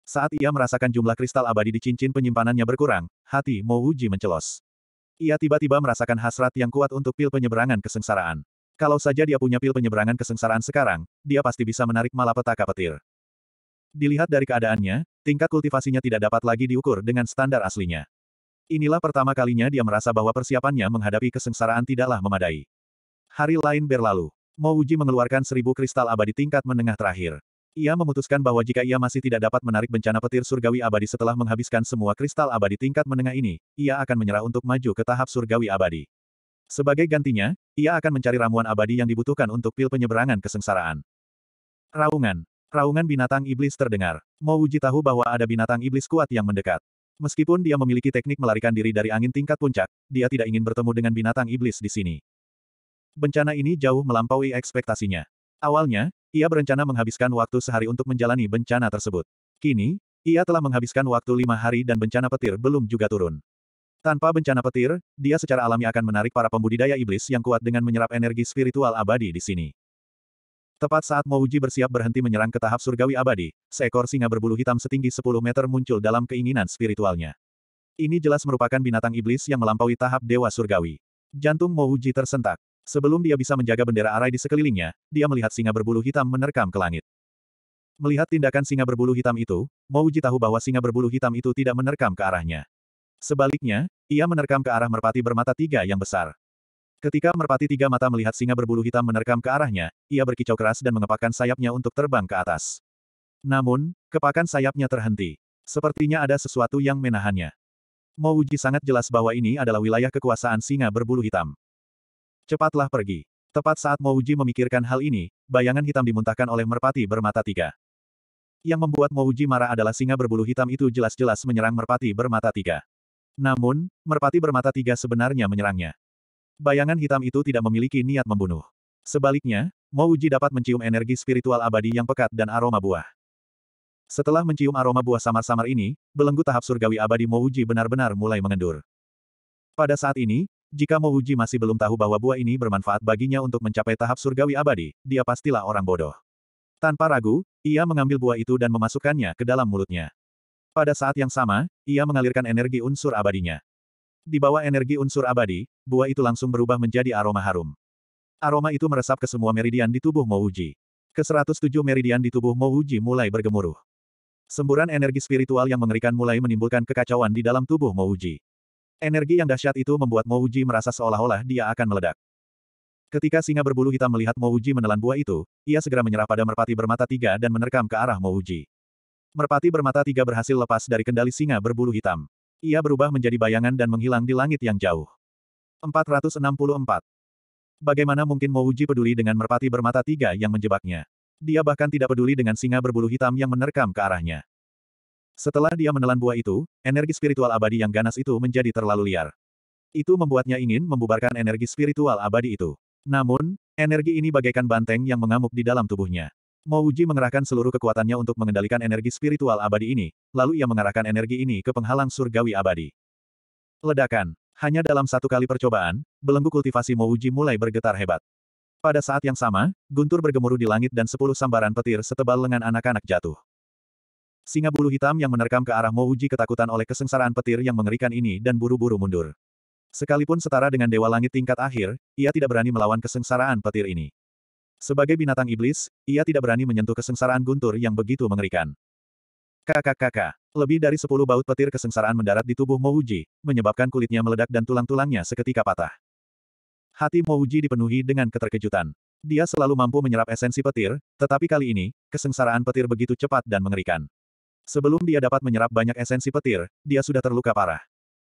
Saat ia merasakan jumlah kristal abadi di cincin penyimpanannya berkurang, hati Mo Wuji mencelos. Ia tiba-tiba merasakan hasrat yang kuat untuk pil penyeberangan kesengsaraan. Kalau saja dia punya pil penyeberangan kesengsaraan sekarang, dia pasti bisa menarik malapetaka petir. Dilihat dari keadaannya, tingkat kultivasinya tidak dapat lagi diukur dengan standar aslinya. Inilah pertama kalinya dia merasa bahwa persiapannya menghadapi kesengsaraan tidaklah memadai. Hari lain berlalu. Uji mengeluarkan seribu kristal abadi tingkat menengah terakhir. Ia memutuskan bahwa jika ia masih tidak dapat menarik bencana petir surgawi abadi setelah menghabiskan semua kristal abadi tingkat menengah ini, ia akan menyerah untuk maju ke tahap surgawi abadi. Sebagai gantinya, ia akan mencari ramuan abadi yang dibutuhkan untuk pil penyeberangan kesengsaraan. Raungan. Raungan binatang iblis terdengar. Mo Wuji tahu bahwa ada binatang iblis kuat yang mendekat. Meskipun dia memiliki teknik melarikan diri dari angin tingkat puncak, dia tidak ingin bertemu dengan binatang iblis di sini. Bencana ini jauh melampaui ekspektasinya. Awalnya, ia berencana menghabiskan waktu sehari untuk menjalani bencana tersebut. Kini, ia telah menghabiskan waktu lima hari dan bencana petir belum juga turun. Tanpa bencana petir, dia secara alami akan menarik para pembudidaya iblis yang kuat dengan menyerap energi spiritual abadi di sini. Tepat saat Mouji bersiap berhenti menyerang ke tahap surgawi abadi, seekor singa berbulu hitam setinggi 10 meter muncul dalam keinginan spiritualnya. Ini jelas merupakan binatang iblis yang melampaui tahap dewa surgawi. Jantung Mouji tersentak. Sebelum dia bisa menjaga bendera arai di sekelilingnya, dia melihat singa berbulu hitam menerkam ke langit. Melihat tindakan singa berbulu hitam itu, Mouji tahu bahwa singa berbulu hitam itu tidak menerkam ke arahnya. Sebaliknya, ia menerkam ke arah merpati bermata tiga yang besar. Ketika merpati tiga mata melihat singa berbulu hitam menerkam ke arahnya, ia berkicau keras dan mengepakkan sayapnya untuk terbang ke atas. Namun, kepakan sayapnya terhenti. Sepertinya ada sesuatu yang menahannya. Mouji sangat jelas bahwa ini adalah wilayah kekuasaan singa berbulu hitam. Cepatlah pergi. Tepat saat Mouji memikirkan hal ini, bayangan hitam dimuntahkan oleh merpati bermata tiga. Yang membuat Mouji marah adalah singa berbulu hitam itu jelas-jelas menyerang merpati bermata tiga. Namun, merpati bermata tiga sebenarnya menyerangnya. Bayangan hitam itu tidak memiliki niat membunuh. Sebaliknya, Uji dapat mencium energi spiritual abadi yang pekat dan aroma buah. Setelah mencium aroma buah samar-samar ini, belenggu tahap surgawi abadi Uji benar-benar mulai mengendur. Pada saat ini, jika Uji masih belum tahu bahwa buah ini bermanfaat baginya untuk mencapai tahap surgawi abadi, dia pastilah orang bodoh. Tanpa ragu, ia mengambil buah itu dan memasukkannya ke dalam mulutnya. Pada saat yang sama, ia mengalirkan energi unsur abadinya. Di bawah energi unsur abadi, buah itu langsung berubah menjadi aroma harum. Aroma itu meresap ke semua meridian di tubuh Mouji. Ke 107 meridian di tubuh Mouji mulai bergemuruh. Semburan energi spiritual yang mengerikan mulai menimbulkan kekacauan di dalam tubuh Mouji. Energi yang dahsyat itu membuat Mouji merasa seolah-olah dia akan meledak. Ketika singa berbulu hitam melihat Mouji menelan buah itu, ia segera menyerah pada merpati bermata tiga dan menerkam ke arah Mouji. Merpati bermata tiga berhasil lepas dari kendali singa berbulu hitam. Ia berubah menjadi bayangan dan menghilang di langit yang jauh. 464. Bagaimana mungkin Mouji peduli dengan merpati bermata tiga yang menjebaknya? Dia bahkan tidak peduli dengan singa berbulu hitam yang menerkam ke arahnya. Setelah dia menelan buah itu, energi spiritual abadi yang ganas itu menjadi terlalu liar. Itu membuatnya ingin membubarkan energi spiritual abadi itu. Namun, energi ini bagaikan banteng yang mengamuk di dalam tubuhnya. Mo Uji mengerahkan seluruh kekuatannya untuk mengendalikan energi spiritual abadi ini, lalu ia mengarahkan energi ini ke penghalang surgawi abadi. Ledakan. Hanya dalam satu kali percobaan, belenggu kultivasi Mo Uji mulai bergetar hebat. Pada saat yang sama, guntur bergemuruh di langit dan sepuluh sambaran petir setebal lengan anak-anak jatuh. Singa bulu hitam yang menerkam ke arah Mo Uji ketakutan oleh kesengsaraan petir yang mengerikan ini dan buru-buru mundur. Sekalipun setara dengan Dewa Langit tingkat akhir, ia tidak berani melawan kesengsaraan petir ini. Sebagai binatang iblis, ia tidak berani menyentuh kesengsaraan guntur yang begitu mengerikan. Kakak-kakak, lebih dari sepuluh baut petir kesengsaraan mendarat di tubuh Mouji, menyebabkan kulitnya meledak dan tulang-tulangnya seketika patah. Hati Mouji dipenuhi dengan keterkejutan. Dia selalu mampu menyerap esensi petir, tetapi kali ini, kesengsaraan petir begitu cepat dan mengerikan. Sebelum dia dapat menyerap banyak esensi petir, dia sudah terluka parah.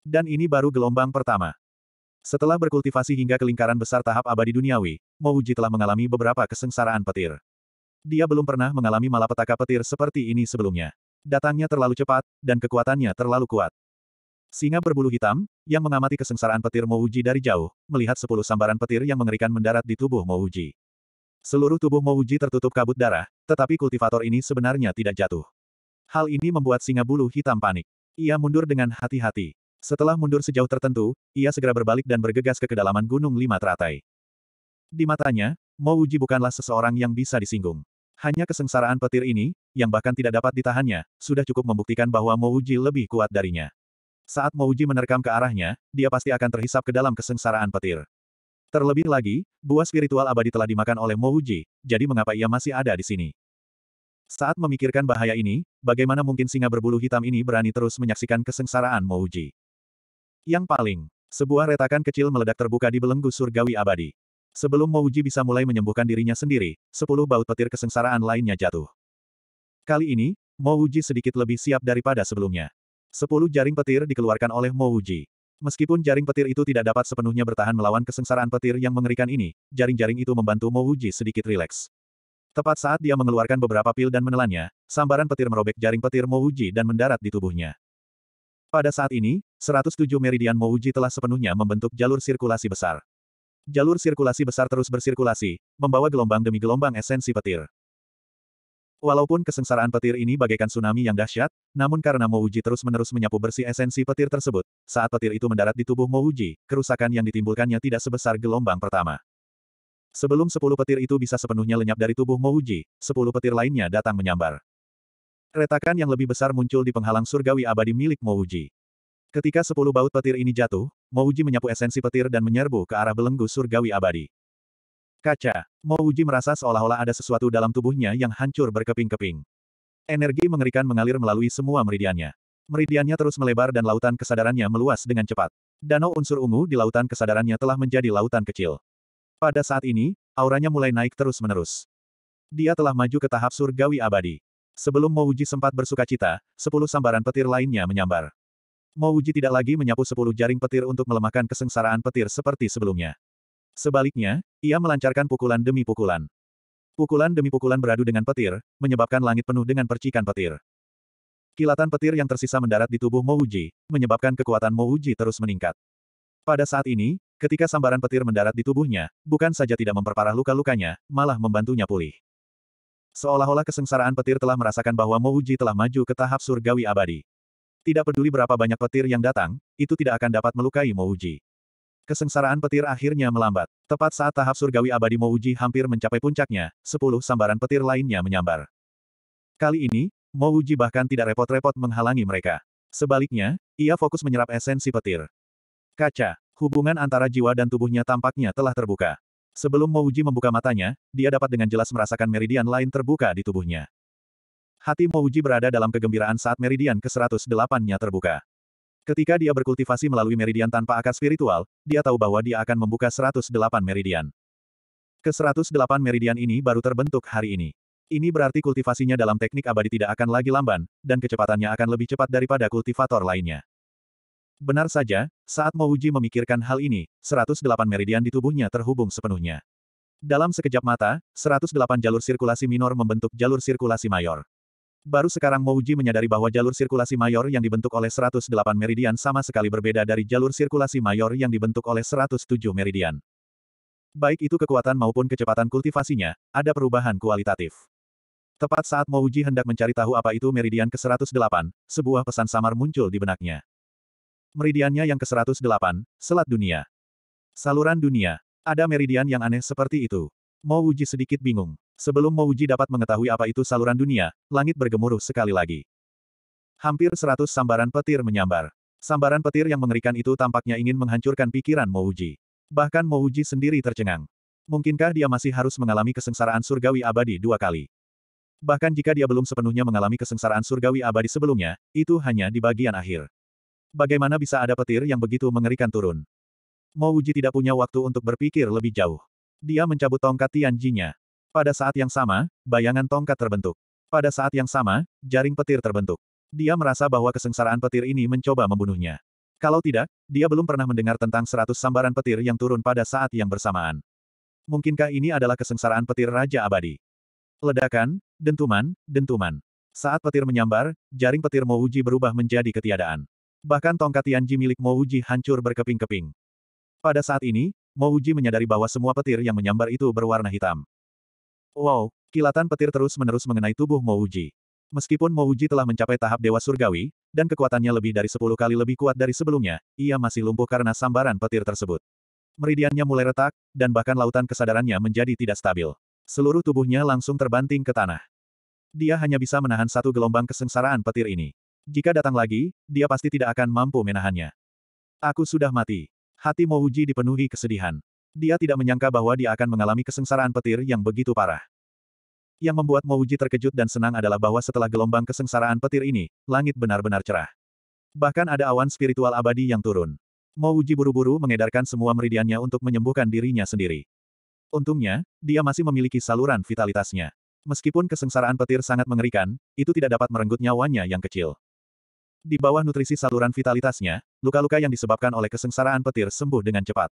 Dan ini baru gelombang pertama. Setelah berkultivasi hingga ke lingkaran besar tahap abadi duniawi, Mouji telah mengalami beberapa kesengsaraan petir. Dia belum pernah mengalami malapetaka petir seperti ini sebelumnya. Datangnya terlalu cepat, dan kekuatannya terlalu kuat. Singa berbulu hitam, yang mengamati kesengsaraan petir Mouji dari jauh, melihat sepuluh sambaran petir yang mengerikan mendarat di tubuh Mouji. Seluruh tubuh Mouji tertutup kabut darah, tetapi kultivator ini sebenarnya tidak jatuh. Hal ini membuat singa bulu hitam panik. Ia mundur dengan hati-hati. Setelah mundur sejauh tertentu, ia segera berbalik dan bergegas ke kedalaman Gunung Lima Teratai. Di matanya, Mo Uji bukanlah seseorang yang bisa disinggung. Hanya kesengsaraan petir ini, yang bahkan tidak dapat ditahannya, sudah cukup membuktikan bahwa Mo Uji lebih kuat darinya. Saat Mo Uji menerkam ke arahnya, dia pasti akan terhisap ke dalam kesengsaraan petir. Terlebih lagi, buah spiritual abadi telah dimakan oleh Mo Uji, jadi mengapa ia masih ada di sini? Saat memikirkan bahaya ini, bagaimana mungkin singa berbulu hitam ini berani terus menyaksikan kesengsaraan Mo Uji? Yang paling, sebuah retakan kecil meledak terbuka di belenggu surgawi abadi. Sebelum Mouji bisa mulai menyembuhkan dirinya sendiri, sepuluh baut petir kesengsaraan lainnya jatuh. Kali ini, Mouji sedikit lebih siap daripada sebelumnya. Sepuluh jaring petir dikeluarkan oleh Mouji. Meskipun jaring petir itu tidak dapat sepenuhnya bertahan melawan kesengsaraan petir yang mengerikan ini, jaring-jaring itu membantu Mouji sedikit rileks. Tepat saat dia mengeluarkan beberapa pil dan menelannya, sambaran petir merobek jaring petir Mouji dan mendarat di tubuhnya. Pada saat ini, 107 meridian Mouji telah sepenuhnya membentuk jalur sirkulasi besar. Jalur sirkulasi besar terus bersirkulasi, membawa gelombang demi gelombang esensi petir. Walaupun kesengsaraan petir ini bagaikan tsunami yang dahsyat, namun karena Mouji terus-menerus menyapu bersih esensi petir tersebut, saat petir itu mendarat di tubuh Mouji, kerusakan yang ditimbulkannya tidak sebesar gelombang pertama. Sebelum sepuluh petir itu bisa sepenuhnya lenyap dari tubuh Mouji, sepuluh petir lainnya datang menyambar. Retakan yang lebih besar muncul di penghalang surgawi abadi milik Mouji. Ketika sepuluh baut petir ini jatuh, Mouji menyapu esensi petir dan menyerbu ke arah belenggu surgawi abadi. Kaca, Mouji merasa seolah-olah ada sesuatu dalam tubuhnya yang hancur berkeping-keping. Energi mengerikan mengalir melalui semua meridiannya. Meridiannya terus melebar dan lautan kesadarannya meluas dengan cepat. Danau unsur ungu di lautan kesadarannya telah menjadi lautan kecil. Pada saat ini, auranya mulai naik terus-menerus. Dia telah maju ke tahap surgawi abadi. Sebelum Mouji sempat bersuka cita, sepuluh sambaran petir lainnya menyambar. Mouji tidak lagi menyapu sepuluh jaring petir untuk melemahkan kesengsaraan petir seperti sebelumnya. Sebaliknya, ia melancarkan pukulan demi pukulan. Pukulan demi pukulan beradu dengan petir, menyebabkan langit penuh dengan percikan petir. Kilatan petir yang tersisa mendarat di tubuh Mouji, menyebabkan kekuatan Mouji terus meningkat. Pada saat ini, ketika sambaran petir mendarat di tubuhnya, bukan saja tidak memperparah luka-lukanya, malah membantunya pulih. Seolah-olah kesengsaraan petir telah merasakan bahwa Uji telah maju ke tahap surgawi abadi. Tidak peduli berapa banyak petir yang datang, itu tidak akan dapat melukai Uji. Kesengsaraan petir akhirnya melambat. Tepat saat tahap surgawi abadi Uji hampir mencapai puncaknya, sepuluh sambaran petir lainnya menyambar. Kali ini, Uji bahkan tidak repot-repot menghalangi mereka. Sebaliknya, ia fokus menyerap esensi petir. Kaca, hubungan antara jiwa dan tubuhnya tampaknya telah terbuka. Sebelum Mouji membuka matanya, dia dapat dengan jelas merasakan meridian lain terbuka di tubuhnya. Hati Mouji berada dalam kegembiraan saat meridian ke-108-nya terbuka. Ketika dia berkultivasi melalui meridian tanpa akar spiritual, dia tahu bahwa dia akan membuka 108 meridian. Ke-108 meridian ini baru terbentuk hari ini. Ini berarti kultivasinya dalam teknik abadi tidak akan lagi lamban, dan kecepatannya akan lebih cepat daripada kultivator lainnya. Benar saja, saat Mouji memikirkan hal ini, 108 meridian di tubuhnya terhubung sepenuhnya. Dalam sekejap mata, 108 jalur sirkulasi minor membentuk jalur sirkulasi mayor. Baru sekarang Mouji menyadari bahwa jalur sirkulasi mayor yang dibentuk oleh 108 meridian sama sekali berbeda dari jalur sirkulasi mayor yang dibentuk oleh 107 meridian. Baik itu kekuatan maupun kecepatan kultivasinya, ada perubahan kualitatif. Tepat saat Mouji hendak mencari tahu apa itu meridian ke-108, sebuah pesan samar muncul di benaknya. Meridiannya yang ke-108, Selat Dunia. Saluran dunia. Ada meridian yang aneh seperti itu. Mo Uji sedikit bingung. Sebelum Mo Uji dapat mengetahui apa itu saluran dunia, langit bergemuruh sekali lagi. Hampir seratus sambaran petir menyambar. Sambaran petir yang mengerikan itu tampaknya ingin menghancurkan pikiran Mo Uji. Bahkan Mo Uji sendiri tercengang. Mungkinkah dia masih harus mengalami kesengsaraan surgawi abadi dua kali? Bahkan jika dia belum sepenuhnya mengalami kesengsaraan surgawi abadi sebelumnya, itu hanya di bagian akhir. Bagaimana bisa ada petir yang begitu mengerikan turun? Mo Wuji tidak punya waktu untuk berpikir lebih jauh. Dia mencabut tongkat Tianjinya. Pada saat yang sama, bayangan tongkat terbentuk. Pada saat yang sama, jaring petir terbentuk. Dia merasa bahwa kesengsaraan petir ini mencoba membunuhnya. Kalau tidak, dia belum pernah mendengar tentang seratus sambaran petir yang turun pada saat yang bersamaan. Mungkinkah ini adalah kesengsaraan petir Raja Abadi? Ledakan, dentuman, dentuman. Saat petir menyambar, jaring petir Mouji berubah menjadi ketiadaan. Bahkan tongkat Tianji milik Mo Uji hancur berkeping-keping. Pada saat ini, Mo Uji menyadari bahwa semua petir yang menyambar itu berwarna hitam. Wow, kilatan petir terus-menerus mengenai tubuh Mo Uji. Meskipun Mo Uji telah mencapai tahap Dewa Surgawi, dan kekuatannya lebih dari 10 kali lebih kuat dari sebelumnya, ia masih lumpuh karena sambaran petir tersebut. Meridiannya mulai retak, dan bahkan lautan kesadarannya menjadi tidak stabil. Seluruh tubuhnya langsung terbanting ke tanah. Dia hanya bisa menahan satu gelombang kesengsaraan petir ini. Jika datang lagi, dia pasti tidak akan mampu menahannya. Aku sudah mati. Hati Mouji dipenuhi kesedihan. Dia tidak menyangka bahwa dia akan mengalami kesengsaraan petir yang begitu parah. Yang membuat Mouji terkejut dan senang adalah bahwa setelah gelombang kesengsaraan petir ini, langit benar-benar cerah. Bahkan ada awan spiritual abadi yang turun. Mouji buru-buru mengedarkan semua meridiannya untuk menyembuhkan dirinya sendiri. Untungnya, dia masih memiliki saluran vitalitasnya. Meskipun kesengsaraan petir sangat mengerikan, itu tidak dapat merenggut nyawanya yang kecil. Di bawah nutrisi saluran vitalitasnya, luka-luka yang disebabkan oleh kesengsaraan petir sembuh dengan cepat.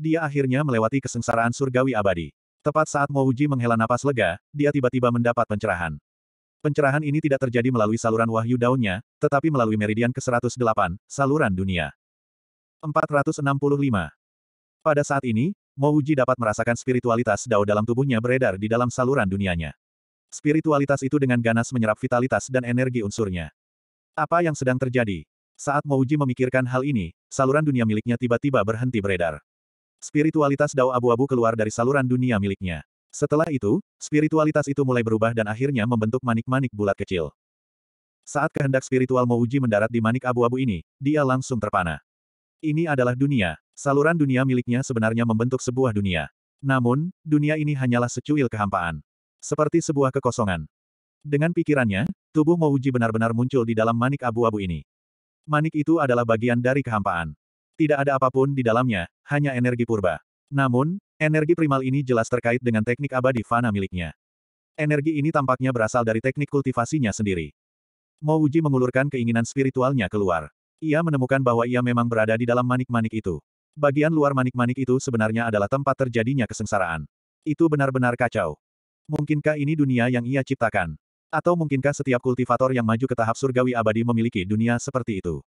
Dia akhirnya melewati kesengsaraan surgawi abadi. Tepat saat Mouji menghela napas lega, dia tiba-tiba mendapat pencerahan. Pencerahan ini tidak terjadi melalui saluran wahyu daunnya, tetapi melalui meridian ke-108, saluran dunia. 465. Pada saat ini, Mouji dapat merasakan spiritualitas Dao dalam tubuhnya beredar di dalam saluran dunianya. Spiritualitas itu dengan ganas menyerap vitalitas dan energi unsurnya. Apa yang sedang terjadi? Saat Mouji memikirkan hal ini, saluran dunia miliknya tiba-tiba berhenti beredar. Spiritualitas Dao abu-abu keluar dari saluran dunia miliknya. Setelah itu, spiritualitas itu mulai berubah dan akhirnya membentuk manik-manik bulat kecil. Saat kehendak spiritual Mouji mendarat di manik abu-abu ini, dia langsung terpana. Ini adalah dunia. Saluran dunia miliknya sebenarnya membentuk sebuah dunia. Namun, dunia ini hanyalah secuil kehampaan. Seperti sebuah kekosongan. Dengan pikirannya, tubuh Mouji benar-benar muncul di dalam manik abu-abu ini. Manik itu adalah bagian dari kehampaan. Tidak ada apapun di dalamnya, hanya energi purba. Namun, energi primal ini jelas terkait dengan teknik abadi fana miliknya. Energi ini tampaknya berasal dari teknik kultivasinya sendiri. Mouji mengulurkan keinginan spiritualnya keluar. Ia menemukan bahwa ia memang berada di dalam manik-manik itu. Bagian luar manik-manik itu sebenarnya adalah tempat terjadinya kesengsaraan. Itu benar-benar kacau. Mungkinkah ini dunia yang ia ciptakan? Atau mungkinkah setiap kultivator yang maju ke tahap surgawi abadi memiliki dunia seperti itu?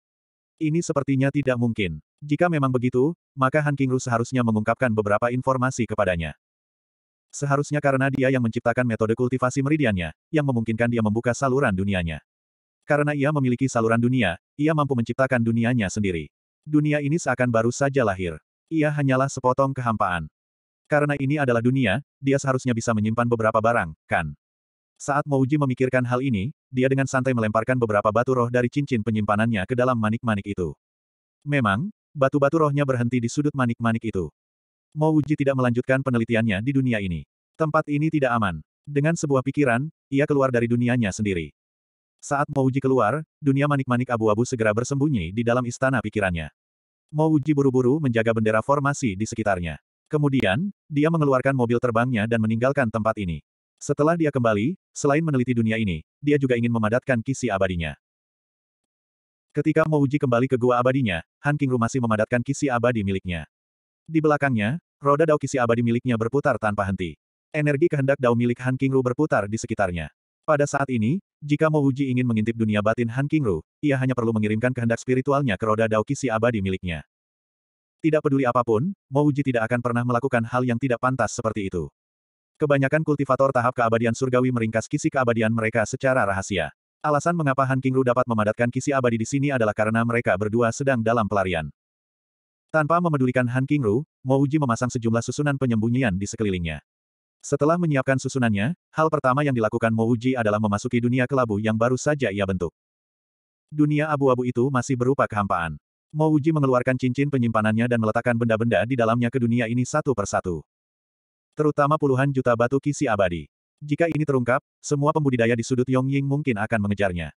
Ini sepertinya tidak mungkin. Jika memang begitu, maka Han Kingru seharusnya mengungkapkan beberapa informasi kepadanya. Seharusnya karena dia yang menciptakan metode kultivasi meridiannya, yang memungkinkan dia membuka saluran dunianya. Karena ia memiliki saluran dunia, ia mampu menciptakan dunianya sendiri. Dunia ini seakan baru saja lahir. Ia hanyalah sepotong kehampaan. Karena ini adalah dunia, dia seharusnya bisa menyimpan beberapa barang, kan? Saat Mouji memikirkan hal ini, dia dengan santai melemparkan beberapa batu roh dari cincin penyimpanannya ke dalam manik-manik itu. Memang, batu-batu rohnya berhenti di sudut manik-manik itu. Mouji tidak melanjutkan penelitiannya di dunia ini. Tempat ini tidak aman. Dengan sebuah pikiran, ia keluar dari dunianya sendiri. Saat Mouji keluar, dunia manik-manik abu-abu segera bersembunyi di dalam istana pikirannya. Mouji buru-buru menjaga bendera formasi di sekitarnya. Kemudian, dia mengeluarkan mobil terbangnya dan meninggalkan tempat ini. Setelah dia kembali, selain meneliti dunia ini, dia juga ingin memadatkan kisi abadinya. Ketika Mouji kembali ke gua abadinya, Han Kingru masih memadatkan kisi abadi miliknya. Di belakangnya, roda dao kisi abadi miliknya berputar tanpa henti. Energi kehendak dao milik Han Kingru berputar di sekitarnya. Pada saat ini, jika Mouji ingin mengintip dunia batin Han Kingru, ia hanya perlu mengirimkan kehendak spiritualnya ke roda dao kisi abadi miliknya. Tidak peduli apapun, Mouji tidak akan pernah melakukan hal yang tidak pantas seperti itu. Kebanyakan kultivator tahap keabadian surgawi meringkas kisi keabadian mereka secara rahasia. Alasan mengapa Han Kingru dapat memadatkan kisi abadi di sini adalah karena mereka berdua sedang dalam pelarian. Tanpa memedulikan Han Kingru, Uji memasang sejumlah susunan penyembunyian di sekelilingnya. Setelah menyiapkan susunannya, hal pertama yang dilakukan Mo Uji adalah memasuki dunia kelabu yang baru saja ia bentuk. Dunia abu-abu itu masih berupa kehampaan. Mo Uji mengeluarkan cincin penyimpanannya dan meletakkan benda-benda di dalamnya ke dunia ini satu persatu terutama puluhan juta batu kisi abadi. Jika ini terungkap, semua pembudidaya di sudut Yongying mungkin akan mengejarnya.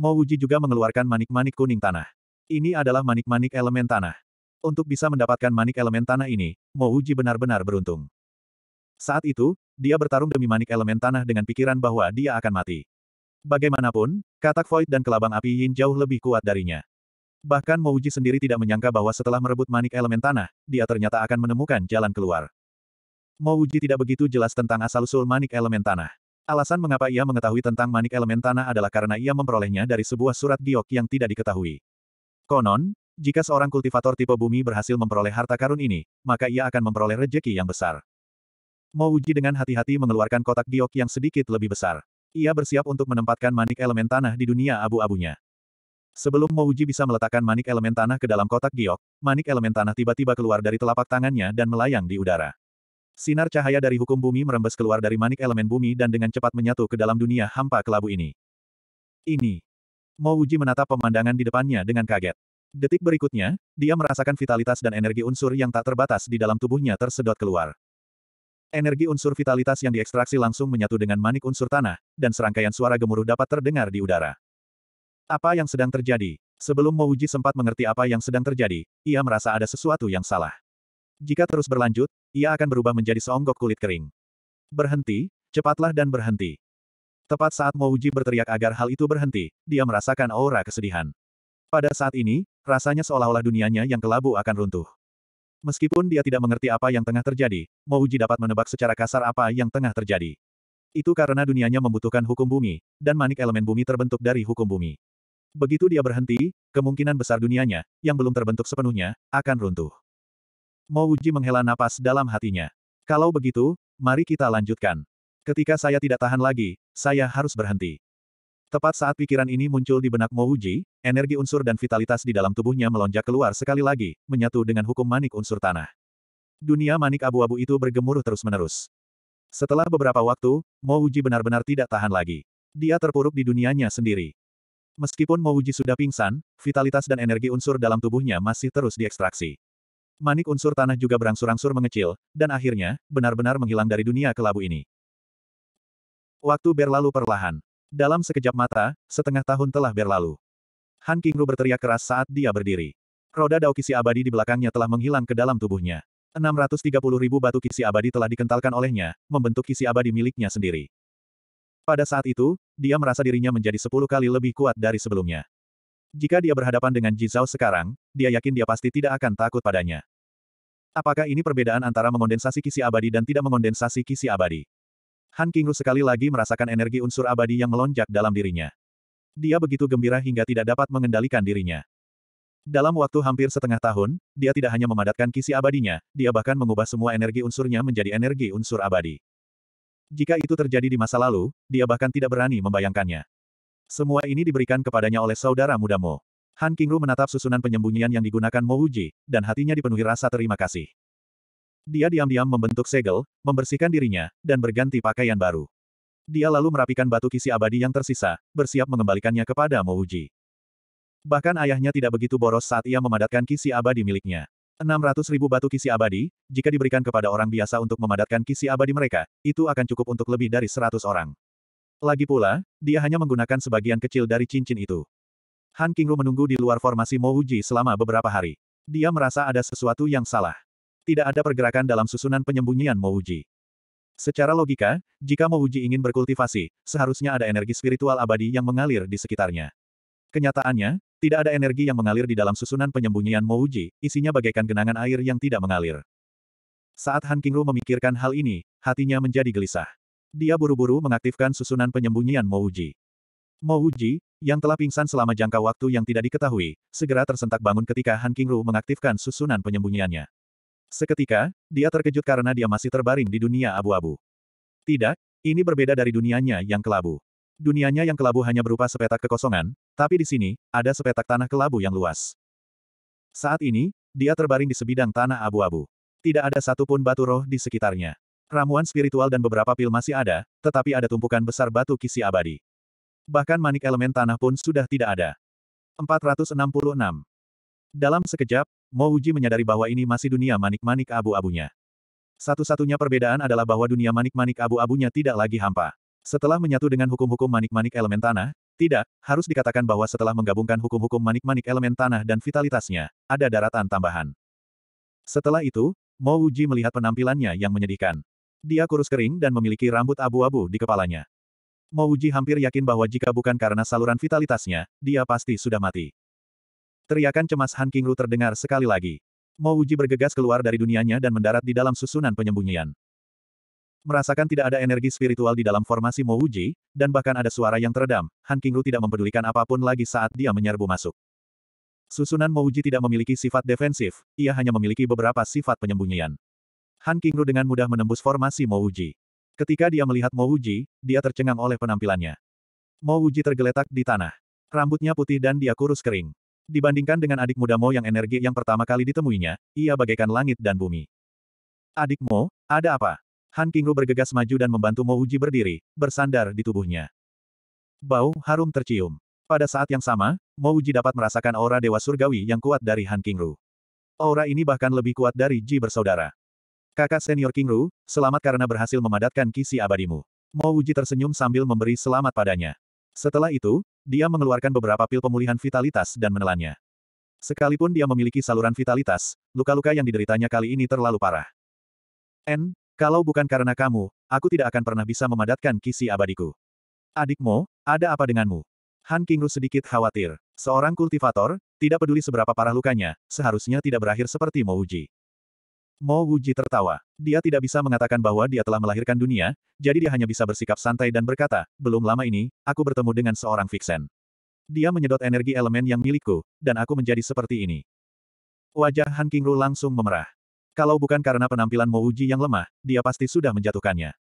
Mo Wuji juga mengeluarkan manik-manik kuning tanah. Ini adalah manik-manik elemen tanah. Untuk bisa mendapatkan manik elemen tanah ini, Mo Wuji benar-benar beruntung. Saat itu, dia bertarung demi manik elemen tanah dengan pikiran bahwa dia akan mati. Bagaimanapun, katak void dan kelabang api yin jauh lebih kuat darinya. Bahkan Mouji sendiri tidak menyangka bahwa setelah merebut manik elemen tanah, dia ternyata akan menemukan jalan keluar. Mo Wuji tidak begitu jelas tentang asal-usul manik elemen tanah. Alasan mengapa ia mengetahui tentang manik elemen tanah adalah karena ia memperolehnya dari sebuah surat giok yang tidak diketahui. Konon, jika seorang kultivator tipe bumi berhasil memperoleh harta karun ini, maka ia akan memperoleh rejeki yang besar. Mo Wuji dengan hati-hati mengeluarkan kotak giok yang sedikit lebih besar. Ia bersiap untuk menempatkan manik elemen tanah di dunia abu-abunya. Sebelum Wuji bisa meletakkan manik elemen tanah ke dalam kotak giok, manik elemen tanah tiba-tiba keluar dari telapak tangannya dan melayang di udara. Sinar cahaya dari hukum bumi merembes keluar dari manik elemen bumi dan dengan cepat menyatu ke dalam dunia hampa kelabu ini. Ini. Mo Uji menatap pemandangan di depannya dengan kaget. Detik berikutnya, dia merasakan vitalitas dan energi unsur yang tak terbatas di dalam tubuhnya tersedot keluar. Energi unsur vitalitas yang diekstraksi langsung menyatu dengan manik unsur tanah, dan serangkaian suara gemuruh dapat terdengar di udara. Apa yang sedang terjadi? Sebelum Mo sempat mengerti apa yang sedang terjadi, ia merasa ada sesuatu yang salah. Jika terus berlanjut, ia akan berubah menjadi seonggok kulit kering. Berhenti, cepatlah dan berhenti. Tepat saat Mouji berteriak agar hal itu berhenti, dia merasakan aura kesedihan. Pada saat ini, rasanya seolah-olah dunianya yang kelabu akan runtuh. Meskipun dia tidak mengerti apa yang tengah terjadi, Mouji dapat menebak secara kasar apa yang tengah terjadi. Itu karena dunianya membutuhkan hukum bumi, dan manik elemen bumi terbentuk dari hukum bumi. Begitu dia berhenti, kemungkinan besar dunianya, yang belum terbentuk sepenuhnya, akan runtuh. Mo Uji menghela napas dalam hatinya. Kalau begitu, mari kita lanjutkan. Ketika saya tidak tahan lagi, saya harus berhenti. Tepat saat pikiran ini muncul di benak Mo Uji, energi unsur dan vitalitas di dalam tubuhnya melonjak keluar sekali lagi, menyatu dengan hukum manik unsur tanah. Dunia manik abu-abu itu bergemuruh terus-menerus. Setelah beberapa waktu, Mo Uji benar-benar tidak tahan lagi. Dia terpuruk di dunianya sendiri. Meskipun Mo Mouji sudah pingsan, vitalitas dan energi unsur dalam tubuhnya masih terus diekstraksi. Manik unsur tanah juga berangsur-angsur mengecil, dan akhirnya, benar-benar menghilang dari dunia kelabu ini. Waktu berlalu perlahan. Dalam sekejap mata, setengah tahun telah berlalu. Han Kingru berteriak keras saat dia berdiri. Roda kisi abadi di belakangnya telah menghilang ke dalam tubuhnya. 630 ribu batu kisi abadi telah dikentalkan olehnya, membentuk kisi abadi miliknya sendiri. Pada saat itu, dia merasa dirinya menjadi 10 kali lebih kuat dari sebelumnya. Jika dia berhadapan dengan Jizao sekarang, dia yakin dia pasti tidak akan takut padanya. Apakah ini perbedaan antara mengondensasi kisi abadi dan tidak mengondensasi kisi abadi? Han Kingru sekali lagi merasakan energi unsur abadi yang melonjak dalam dirinya. Dia begitu gembira hingga tidak dapat mengendalikan dirinya. Dalam waktu hampir setengah tahun, dia tidak hanya memadatkan kisi abadinya, dia bahkan mengubah semua energi unsurnya menjadi energi unsur abadi. Jika itu terjadi di masa lalu, dia bahkan tidak berani membayangkannya. Semua ini diberikan kepadanya oleh saudara mudamu. Han Kingru menatap susunan penyembunyian yang digunakan Mo Wuji, dan hatinya dipenuhi rasa terima kasih. Dia diam-diam membentuk segel, membersihkan dirinya, dan berganti pakaian baru. Dia lalu merapikan batu kisi abadi yang tersisa, bersiap mengembalikannya kepada Mo Wuji. Bahkan ayahnya tidak begitu boros saat ia memadatkan kisi abadi miliknya. 600 ribu batu kisi abadi, jika diberikan kepada orang biasa untuk memadatkan kisi abadi mereka, itu akan cukup untuk lebih dari 100 orang. Lagi pula, dia hanya menggunakan sebagian kecil dari cincin itu. Han Kingru menunggu di luar formasi Mo Uji selama beberapa hari. Dia merasa ada sesuatu yang salah. Tidak ada pergerakan dalam susunan penyembunyian Mo Uji. Secara logika, jika Mo Uji ingin berkultivasi, seharusnya ada energi spiritual abadi yang mengalir di sekitarnya. Kenyataannya, tidak ada energi yang mengalir di dalam susunan penyembunyian Mo Uji. isinya bagaikan genangan air yang tidak mengalir. Saat Han Kingru memikirkan hal ini, hatinya menjadi gelisah. Dia buru-buru mengaktifkan susunan penyembunyian Mouji. Mouji, yang telah pingsan selama jangka waktu yang tidak diketahui, segera tersentak bangun ketika Han Kingru mengaktifkan susunan penyembunyiannya. Seketika, dia terkejut karena dia masih terbaring di dunia abu-abu. Tidak, ini berbeda dari dunianya yang kelabu. Dunianya yang kelabu hanya berupa sepetak kekosongan, tapi di sini, ada sepetak tanah kelabu yang luas. Saat ini, dia terbaring di sebidang tanah abu-abu. Tidak ada satupun batu roh di sekitarnya. Ramuan spiritual dan beberapa pil masih ada, tetapi ada tumpukan besar batu kisi abadi. Bahkan manik elemen tanah pun sudah tidak ada. 466. Dalam sekejap, Mo Uji menyadari bahwa ini masih dunia manik-manik abu-abunya. Satu-satunya perbedaan adalah bahwa dunia manik-manik abu-abunya tidak lagi hampa. Setelah menyatu dengan hukum-hukum manik-manik elemen tanah, tidak, harus dikatakan bahwa setelah menggabungkan hukum-hukum manik-manik elemen tanah dan vitalitasnya, ada daratan tambahan. Setelah itu, Mo Uji melihat penampilannya yang menyedihkan. Dia kurus kering dan memiliki rambut abu-abu di kepalanya. Mouji hampir yakin bahwa jika bukan karena saluran vitalitasnya, dia pasti sudah mati. Teriakan cemas Han Kingru terdengar sekali lagi. Mouji bergegas keluar dari dunianya dan mendarat di dalam susunan penyembunyian. Merasakan tidak ada energi spiritual di dalam formasi Mouji, dan bahkan ada suara yang teredam, Han Kingru tidak mempedulikan apapun lagi saat dia menyerbu masuk. Susunan Mouji tidak memiliki sifat defensif, ia hanya memiliki beberapa sifat penyembunyian. Han Qingru dengan mudah menembus formasi Mo Wuji. Ketika dia melihat Mo Wuji, dia tercengang oleh penampilannya. Mo Wuji tergeletak di tanah. Rambutnya putih dan dia kurus kering. Dibandingkan dengan adik muda Mo yang energi yang pertama kali ditemuinya, ia bagaikan langit dan bumi. Adik Mo, ada apa? Han Qingru bergegas maju dan membantu Mo Uji berdiri, bersandar di tubuhnya. Bau harum tercium. Pada saat yang sama, Mo Uji dapat merasakan aura Dewa Surgawi yang kuat dari Han Qingru. Aura ini bahkan lebih kuat dari Ji bersaudara. Kakak senior King Ru, selamat karena berhasil memadatkan kisi abadimu. Mo Uji tersenyum sambil memberi selamat padanya. Setelah itu, dia mengeluarkan beberapa pil pemulihan vitalitas dan menelannya. Sekalipun dia memiliki saluran vitalitas, luka-luka yang dideritanya kali ini terlalu parah. N, kalau bukan karena kamu, aku tidak akan pernah bisa memadatkan kisi abadiku. Adik Mo, ada apa denganmu? Han Kingru sedikit khawatir. Seorang kultivator, tidak peduli seberapa parah lukanya, seharusnya tidak berakhir seperti Mo Uji. Mo Wuji tertawa. Dia tidak bisa mengatakan bahwa dia telah melahirkan dunia, jadi dia hanya bisa bersikap santai dan berkata, belum lama ini, aku bertemu dengan seorang Vixen. Dia menyedot energi elemen yang milikku, dan aku menjadi seperti ini. Wajah Han Kingru langsung memerah. Kalau bukan karena penampilan Mo Wuji yang lemah, dia pasti sudah menjatuhkannya.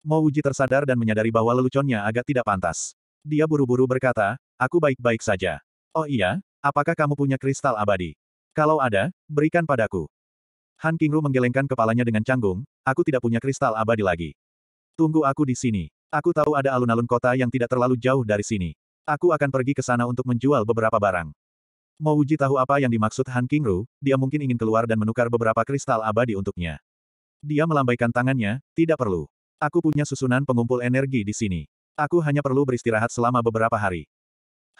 Mo Wuji tersadar dan menyadari bahwa leluconnya agak tidak pantas. Dia buru-buru berkata, aku baik-baik saja. Oh iya, apakah kamu punya kristal abadi? Kalau ada, berikan padaku. Han Kingru menggelengkan kepalanya dengan canggung, aku tidak punya kristal abadi lagi. Tunggu aku di sini. Aku tahu ada alun-alun kota yang tidak terlalu jauh dari sini. Aku akan pergi ke sana untuk menjual beberapa barang. Mau Uji tahu apa yang dimaksud Han Kingru, dia mungkin ingin keluar dan menukar beberapa kristal abadi untuknya. Dia melambaikan tangannya, tidak perlu. Aku punya susunan pengumpul energi di sini. Aku hanya perlu beristirahat selama beberapa hari.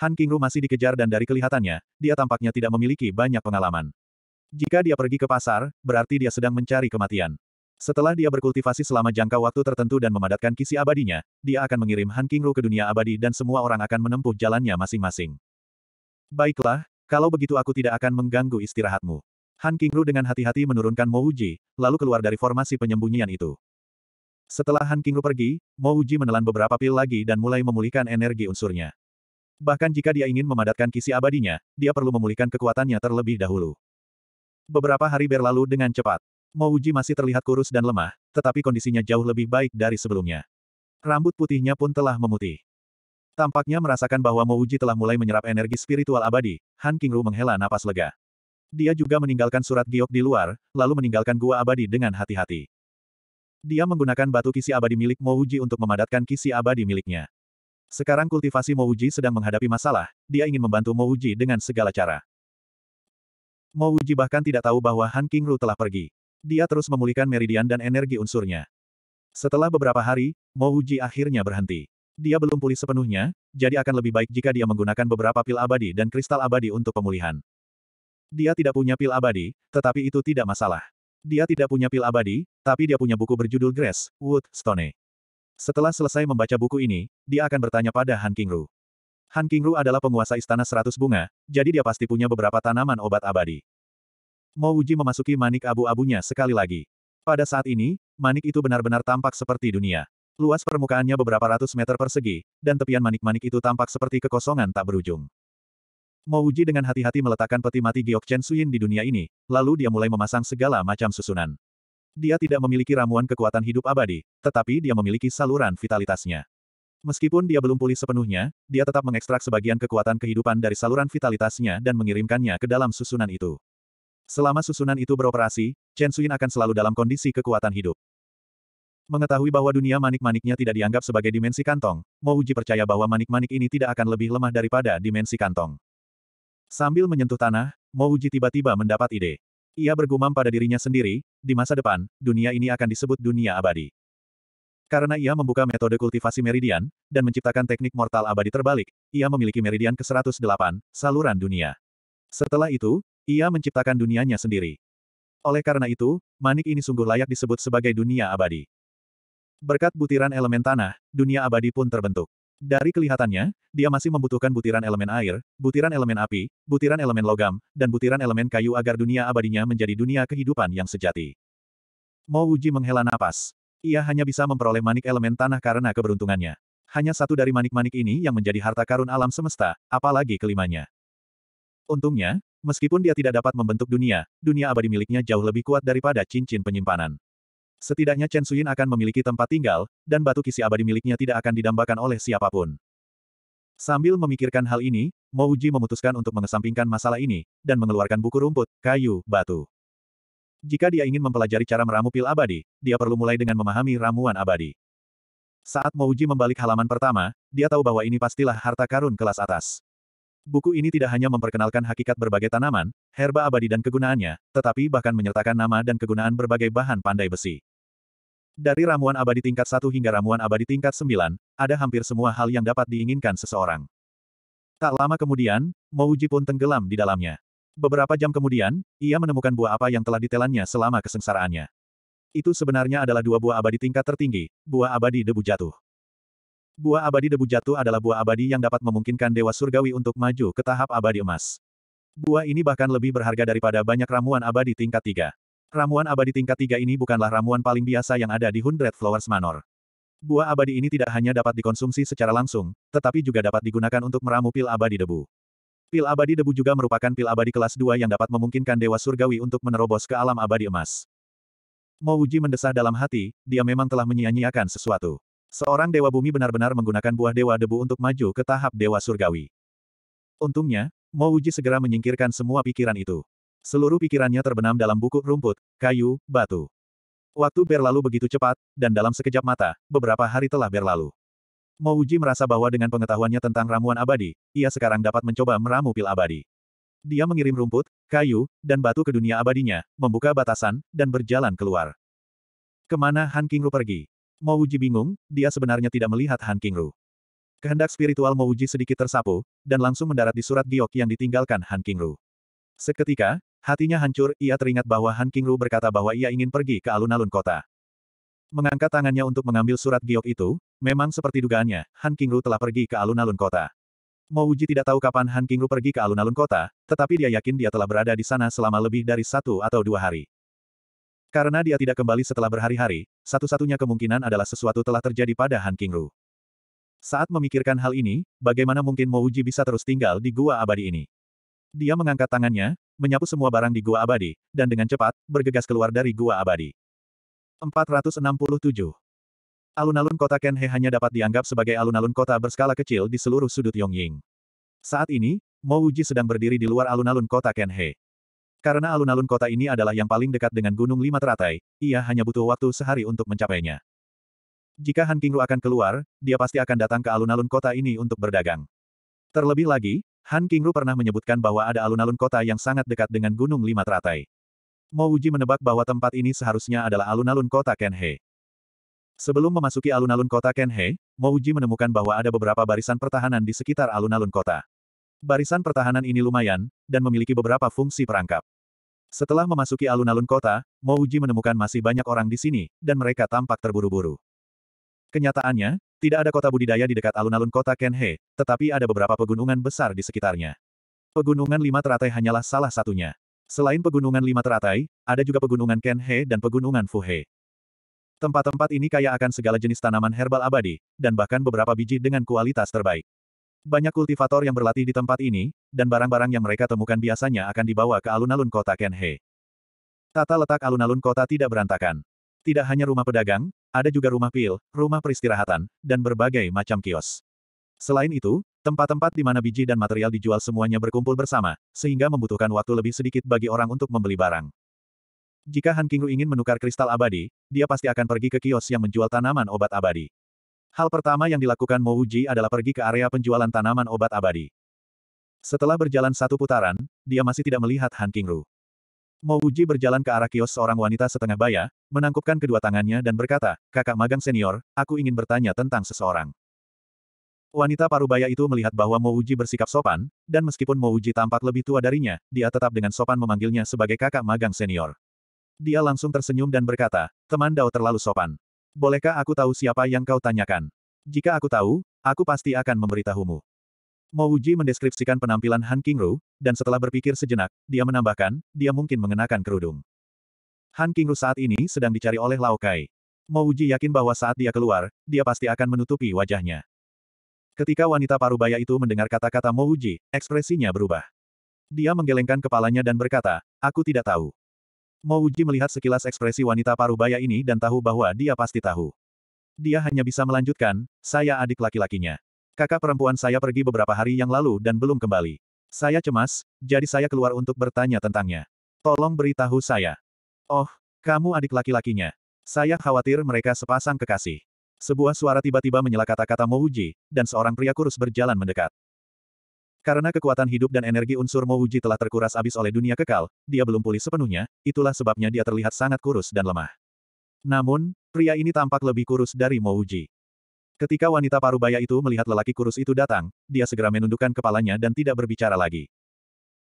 Han Kingru masih dikejar dan dari kelihatannya, dia tampaknya tidak memiliki banyak pengalaman. Jika dia pergi ke pasar, berarti dia sedang mencari kematian. Setelah dia berkultivasi selama jangka waktu tertentu dan memadatkan kisi abadinya, dia akan mengirim Han Kingru ke dunia abadi dan semua orang akan menempuh jalannya masing-masing. Baiklah, kalau begitu aku tidak akan mengganggu istirahatmu. Han Kingru dengan hati-hati menurunkan Mo Uji, lalu keluar dari formasi penyembunyian itu. Setelah Han Kingru pergi, Mo Uji menelan beberapa pil lagi dan mulai memulihkan energi unsurnya. Bahkan jika dia ingin memadatkan kisi abadinya, dia perlu memulihkan kekuatannya terlebih dahulu. Beberapa hari berlalu dengan cepat. Mouji masih terlihat kurus dan lemah, tetapi kondisinya jauh lebih baik dari sebelumnya. Rambut putihnya pun telah memutih. Tampaknya merasakan bahwa Mouji telah mulai menyerap energi spiritual abadi, Han Kingru menghela napas lega. Dia juga meninggalkan surat giok di luar, lalu meninggalkan gua abadi dengan hati-hati. Dia menggunakan batu kisi abadi milik Mouji untuk memadatkan kisi abadi miliknya. Sekarang kultivasi Mouji sedang menghadapi masalah, dia ingin membantu Mouji dengan segala cara. Mo Wuji bahkan tidak tahu bahwa Han Ru telah pergi. Dia terus memulihkan meridian dan energi unsurnya. Setelah beberapa hari, Mo Wuji akhirnya berhenti. Dia belum pulih sepenuhnya, jadi akan lebih baik jika dia menggunakan beberapa pil abadi dan kristal abadi untuk pemulihan. Dia tidak punya pil abadi, tetapi itu tidak masalah. Dia tidak punya pil abadi, tapi dia punya buku berjudul Grace, Wood, Stone. Setelah selesai membaca buku ini, dia akan bertanya pada Han Ru. Han Kingru adalah penguasa istana seratus bunga, jadi dia pasti punya beberapa tanaman obat abadi. Mo Wuji memasuki manik abu-abunya sekali lagi. Pada saat ini, manik itu benar-benar tampak seperti dunia. Luas permukaannya beberapa ratus meter persegi, dan tepian manik-manik itu tampak seperti kekosongan tak berujung. Mo Wuji dengan hati-hati meletakkan peti mati Giok Chen Suyin di dunia ini, lalu dia mulai memasang segala macam susunan. Dia tidak memiliki ramuan kekuatan hidup abadi, tetapi dia memiliki saluran vitalitasnya. Meskipun dia belum pulih sepenuhnya, dia tetap mengekstrak sebagian kekuatan kehidupan dari saluran vitalitasnya dan mengirimkannya ke dalam susunan itu. Selama susunan itu beroperasi, Chen Suin akan selalu dalam kondisi kekuatan hidup. Mengetahui bahwa dunia manik-maniknya tidak dianggap sebagai dimensi kantong, Mo Uji percaya bahwa manik-manik ini tidak akan lebih lemah daripada dimensi kantong. Sambil menyentuh tanah, Mo Uji tiba-tiba mendapat ide. Ia bergumam pada dirinya sendiri, di masa depan, dunia ini akan disebut dunia abadi. Karena ia membuka metode kultivasi meridian, dan menciptakan teknik mortal abadi terbalik, ia memiliki meridian ke-108, saluran dunia. Setelah itu, ia menciptakan dunianya sendiri. Oleh karena itu, manik ini sungguh layak disebut sebagai dunia abadi. Berkat butiran elemen tanah, dunia abadi pun terbentuk. Dari kelihatannya, dia masih membutuhkan butiran elemen air, butiran elemen api, butiran elemen logam, dan butiran elemen kayu agar dunia abadinya menjadi dunia kehidupan yang sejati. Mo Uji menghela napas. Ia hanya bisa memperoleh manik elemen tanah karena keberuntungannya. Hanya satu dari manik-manik ini yang menjadi harta karun alam semesta, apalagi kelimanya. Untungnya, meskipun dia tidak dapat membentuk dunia, dunia abadi miliknya jauh lebih kuat daripada cincin penyimpanan. Setidaknya Chen Suyin akan memiliki tempat tinggal, dan batu kisi abadi miliknya tidak akan didambakan oleh siapapun. Sambil memikirkan hal ini, Mouji memutuskan untuk mengesampingkan masalah ini, dan mengeluarkan buku rumput, kayu, batu. Jika dia ingin mempelajari cara meramu pil abadi, dia perlu mulai dengan memahami ramuan abadi. Saat Mouji membalik halaman pertama, dia tahu bahwa ini pastilah harta karun kelas atas. Buku ini tidak hanya memperkenalkan hakikat berbagai tanaman, herba abadi dan kegunaannya, tetapi bahkan menyertakan nama dan kegunaan berbagai bahan pandai besi. Dari ramuan abadi tingkat 1 hingga ramuan abadi tingkat 9, ada hampir semua hal yang dapat diinginkan seseorang. Tak lama kemudian, Mouji pun tenggelam di dalamnya. Beberapa jam kemudian, ia menemukan buah apa yang telah ditelannya selama kesengsaraannya. Itu sebenarnya adalah dua buah abadi tingkat tertinggi, buah abadi debu jatuh. Buah abadi debu jatuh adalah buah abadi yang dapat memungkinkan Dewa Surgawi untuk maju ke tahap abadi emas. Buah ini bahkan lebih berharga daripada banyak ramuan abadi tingkat tiga. Ramuan abadi tingkat tiga ini bukanlah ramuan paling biasa yang ada di Hundred Flowers Manor. Buah abadi ini tidak hanya dapat dikonsumsi secara langsung, tetapi juga dapat digunakan untuk meramu pil abadi debu. Pil abadi debu juga merupakan pil abadi kelas 2 yang dapat memungkinkan Dewa Surgawi untuk menerobos ke alam abadi emas. Mo Wuji mendesah dalam hati, dia memang telah menyia-nyiakan sesuatu. Seorang Dewa Bumi benar-benar menggunakan buah Dewa Debu untuk maju ke tahap Dewa Surgawi. Untungnya, Mo Wuji segera menyingkirkan semua pikiran itu. Seluruh pikirannya terbenam dalam buku rumput, kayu, batu. Waktu berlalu begitu cepat, dan dalam sekejap mata, beberapa hari telah berlalu. Mo Uji merasa bahwa dengan pengetahuannya tentang ramuan abadi, ia sekarang dapat mencoba meramu pil abadi. Dia mengirim rumput, kayu, dan batu ke dunia abadinya, membuka batasan, dan berjalan keluar. Kemana Han Kingru pergi? Mo Uji bingung, dia sebenarnya tidak melihat Han Kingru. Kehendak spiritual Mo Uji sedikit tersapu, dan langsung mendarat di surat giok yang ditinggalkan Han Kingru. Seketika, hatinya hancur, ia teringat bahwa Han Kingru berkata bahwa ia ingin pergi ke alun-alun kota. Mengangkat tangannya untuk mengambil surat giok itu, memang seperti dugaannya, Han Kingru telah pergi ke alun-alun kota. Mo Wuji tidak tahu kapan Han Kingru pergi ke alun-alun kota, tetapi dia yakin dia telah berada di sana selama lebih dari satu atau dua hari. Karena dia tidak kembali setelah berhari-hari, satu-satunya kemungkinan adalah sesuatu telah terjadi pada Han Kingru. Saat memikirkan hal ini, bagaimana mungkin Mo Wuji bisa terus tinggal di gua abadi ini? Dia mengangkat tangannya, menyapu semua barang di gua abadi, dan dengan cepat, bergegas keluar dari gua abadi. 467. Alun-alun kota Kenhe hanya dapat dianggap sebagai alun-alun kota berskala kecil di seluruh sudut Yongying. Saat ini, Mo Wuji sedang berdiri di luar alun-alun kota Kenhe. Karena alun-alun kota ini adalah yang paling dekat dengan Gunung Lima Teratai, ia hanya butuh waktu sehari untuk mencapainya. Jika Han Qingru akan keluar, dia pasti akan datang ke alun-alun kota ini untuk berdagang. Terlebih lagi, Han Qingru pernah menyebutkan bahwa ada alun-alun kota yang sangat dekat dengan Gunung Lima Teratai. Mo Uji menebak bahwa tempat ini seharusnya adalah alun-alun kota Kenhei. Sebelum memasuki alun-alun kota Kenhei, Mo Uji menemukan bahwa ada beberapa barisan pertahanan di sekitar alun-alun kota. Barisan pertahanan ini lumayan, dan memiliki beberapa fungsi perangkap. Setelah memasuki alun-alun kota, Mo Uji menemukan masih banyak orang di sini, dan mereka tampak terburu-buru. Kenyataannya, tidak ada kota budidaya di dekat alun-alun kota Kenhei, tetapi ada beberapa pegunungan besar di sekitarnya. Pegunungan Lima Teratai hanyalah salah satunya. Selain pegunungan lima teratai, ada juga pegunungan Kenhe dan pegunungan Fuhe. Tempat-tempat ini kaya akan segala jenis tanaman herbal abadi, dan bahkan beberapa biji dengan kualitas terbaik. Banyak kultivator yang berlatih di tempat ini, dan barang-barang yang mereka temukan biasanya akan dibawa ke alun-alun kota Kenhe. Tata letak alun-alun kota tidak berantakan. Tidak hanya rumah pedagang, ada juga rumah pil, rumah peristirahatan, dan berbagai macam kios. Selain itu, Tempat-tempat di mana biji dan material dijual semuanya berkumpul bersama, sehingga membutuhkan waktu lebih sedikit bagi orang untuk membeli barang. Jika Han Qingru ingin menukar kristal abadi, dia pasti akan pergi ke kios yang menjual tanaman obat abadi. Hal pertama yang dilakukan Mo Uji adalah pergi ke area penjualan tanaman obat abadi. Setelah berjalan satu putaran, dia masih tidak melihat Han Qingru. Mo Uji berjalan ke arah kios seorang wanita setengah baya, menangkupkan kedua tangannya dan berkata, kakak magang senior, aku ingin bertanya tentang seseorang. Wanita parubaya itu melihat bahwa Mouji bersikap sopan, dan meskipun Mouji tampak lebih tua darinya, dia tetap dengan sopan memanggilnya sebagai kakak magang senior. Dia langsung tersenyum dan berkata, teman Dao terlalu sopan. Bolehkah aku tahu siapa yang kau tanyakan? Jika aku tahu, aku pasti akan memberitahumu. Mouji mendeskripsikan penampilan Han Kingru, dan setelah berpikir sejenak, dia menambahkan, dia mungkin mengenakan kerudung. Han Kingru saat ini sedang dicari oleh Lao Kai. Mouji yakin bahwa saat dia keluar, dia pasti akan menutupi wajahnya. Ketika wanita parubaya itu mendengar kata-kata Mouji, ekspresinya berubah. Dia menggelengkan kepalanya dan berkata, aku tidak tahu. Mouji melihat sekilas ekspresi wanita parubaya ini dan tahu bahwa dia pasti tahu. Dia hanya bisa melanjutkan, saya adik laki-lakinya. Kakak perempuan saya pergi beberapa hari yang lalu dan belum kembali. Saya cemas, jadi saya keluar untuk bertanya tentangnya. Tolong beritahu saya. Oh, kamu adik laki-lakinya. Saya khawatir mereka sepasang kekasih. Sebuah suara tiba-tiba menyela kata-kata Mouji, dan seorang pria kurus berjalan mendekat. Karena kekuatan hidup dan energi unsur Mouji telah terkuras habis oleh dunia kekal, dia belum pulih sepenuhnya, itulah sebabnya dia terlihat sangat kurus dan lemah. Namun, pria ini tampak lebih kurus dari Mouji. Ketika wanita parubaya itu melihat lelaki kurus itu datang, dia segera menundukkan kepalanya dan tidak berbicara lagi.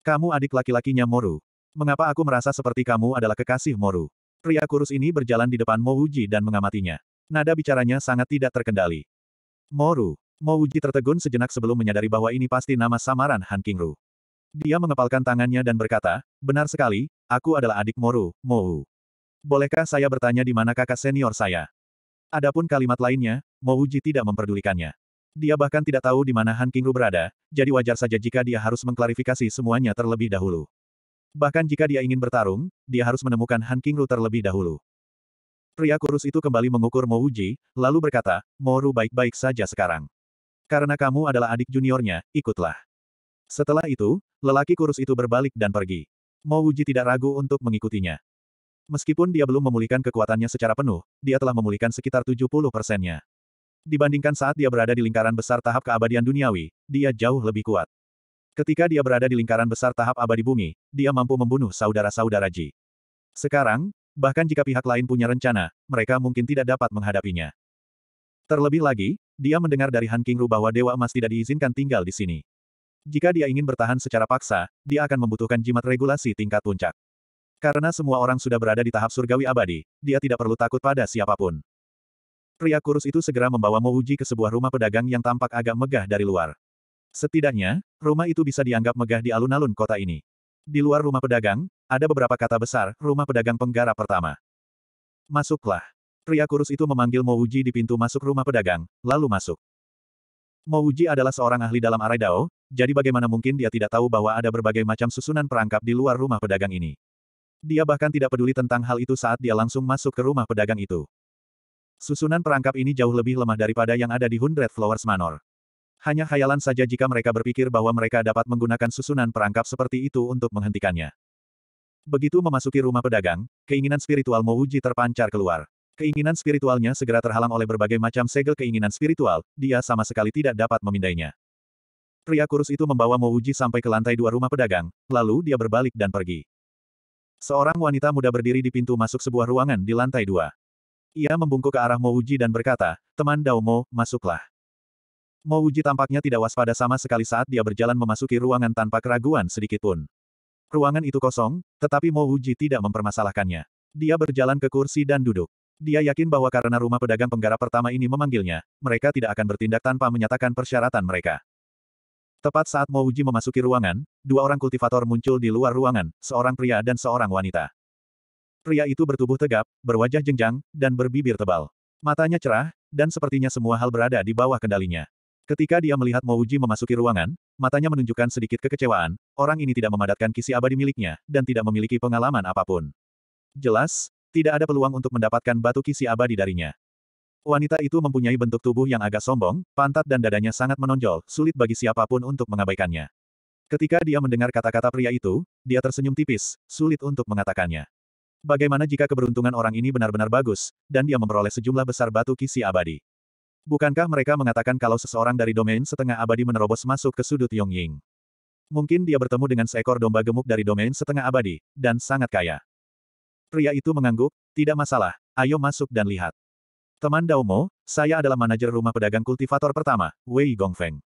Kamu adik laki-lakinya Moru. Mengapa aku merasa seperti kamu adalah kekasih Moru? Pria kurus ini berjalan di depan Mouji dan mengamatinya. Nada bicaranya sangat tidak terkendali. Moru, Mouji tertegun sejenak sebelum menyadari bahwa ini pasti nama samaran Han Kingru. Dia mengepalkan tangannya dan berkata, benar sekali, aku adalah adik Moru, Mou. Bolehkah saya bertanya di mana kakak senior saya? Adapun kalimat lainnya, Mouji tidak memperdulikannya. Dia bahkan tidak tahu di mana Han Kingru berada, jadi wajar saja jika dia harus mengklarifikasi semuanya terlebih dahulu. Bahkan jika dia ingin bertarung, dia harus menemukan Han Kingru terlebih dahulu. Pria kurus itu kembali mengukur Mouji, lalu berkata, Moru baik-baik saja sekarang. Karena kamu adalah adik juniornya, ikutlah. Setelah itu, lelaki kurus itu berbalik dan pergi. Mouji tidak ragu untuk mengikutinya. Meskipun dia belum memulihkan kekuatannya secara penuh, dia telah memulihkan sekitar 70 persennya. Dibandingkan saat dia berada di lingkaran besar tahap keabadian duniawi, dia jauh lebih kuat. Ketika dia berada di lingkaran besar tahap abadi bumi, dia mampu membunuh saudara-saudara Ji. Sekarang, bahkan jika pihak lain punya rencana, mereka mungkin tidak dapat menghadapinya. Terlebih lagi, dia mendengar dari Han Kingru bahwa Dewa Emas tidak diizinkan tinggal di sini. Jika dia ingin bertahan secara paksa, dia akan membutuhkan jimat regulasi tingkat puncak. Karena semua orang sudah berada di tahap surgawi abadi, dia tidak perlu takut pada siapapun. Pria kurus itu segera membawa Mouji ke sebuah rumah pedagang yang tampak agak megah dari luar. Setidaknya, rumah itu bisa dianggap megah di alun-alun kota ini. Di luar rumah pedagang, ada beberapa kata besar, rumah pedagang penggarap pertama. Masuklah. Pria kurus itu memanggil Mouji di pintu masuk rumah pedagang, lalu masuk. Mouji adalah seorang ahli dalam arai dao, jadi bagaimana mungkin dia tidak tahu bahwa ada berbagai macam susunan perangkap di luar rumah pedagang ini. Dia bahkan tidak peduli tentang hal itu saat dia langsung masuk ke rumah pedagang itu. Susunan perangkap ini jauh lebih lemah daripada yang ada di Hundred Flowers Manor. Hanya khayalan saja jika mereka berpikir bahwa mereka dapat menggunakan susunan perangkap seperti itu untuk menghentikannya. Begitu memasuki rumah pedagang, keinginan spiritual Mouji terpancar keluar. Keinginan spiritualnya segera terhalang oleh berbagai macam segel keinginan spiritual, dia sama sekali tidak dapat memindainya. Pria kurus itu membawa Mouji sampai ke lantai dua rumah pedagang, lalu dia berbalik dan pergi. Seorang wanita muda berdiri di pintu masuk sebuah ruangan di lantai dua. Ia membungkuk ke arah Mouji dan berkata, teman Dao Mo, masuklah. Mouji tampaknya tidak waspada sama sekali saat dia berjalan memasuki ruangan tanpa keraguan sedikitpun. Ruangan itu kosong, tetapi Mo Wuji tidak mempermasalahkannya. Dia berjalan ke kursi dan duduk. Dia yakin bahwa karena rumah pedagang penggarap pertama ini memanggilnya, mereka tidak akan bertindak tanpa menyatakan persyaratan mereka. Tepat saat Mo Wuji memasuki ruangan, dua orang kultivator muncul di luar ruangan, seorang pria dan seorang wanita. Pria itu bertubuh tegap, berwajah jenjang, dan berbibir tebal. Matanya cerah, dan sepertinya semua hal berada di bawah kendalinya. Ketika dia melihat Mouji memasuki ruangan, matanya menunjukkan sedikit kekecewaan, orang ini tidak memadatkan kisi abadi miliknya, dan tidak memiliki pengalaman apapun. Jelas, tidak ada peluang untuk mendapatkan batu kisi abadi darinya. Wanita itu mempunyai bentuk tubuh yang agak sombong, pantat dan dadanya sangat menonjol, sulit bagi siapapun untuk mengabaikannya. Ketika dia mendengar kata-kata pria itu, dia tersenyum tipis, sulit untuk mengatakannya. Bagaimana jika keberuntungan orang ini benar-benar bagus, dan dia memperoleh sejumlah besar batu kisi abadi? Bukankah mereka mengatakan kalau seseorang dari domain setengah abadi menerobos masuk ke sudut Yongying? Mungkin dia bertemu dengan seekor domba gemuk dari domain setengah abadi, dan sangat kaya. Pria itu mengangguk, tidak masalah, ayo masuk dan lihat. Teman Mo, saya adalah manajer rumah pedagang kultivator pertama, Wei Gongfeng.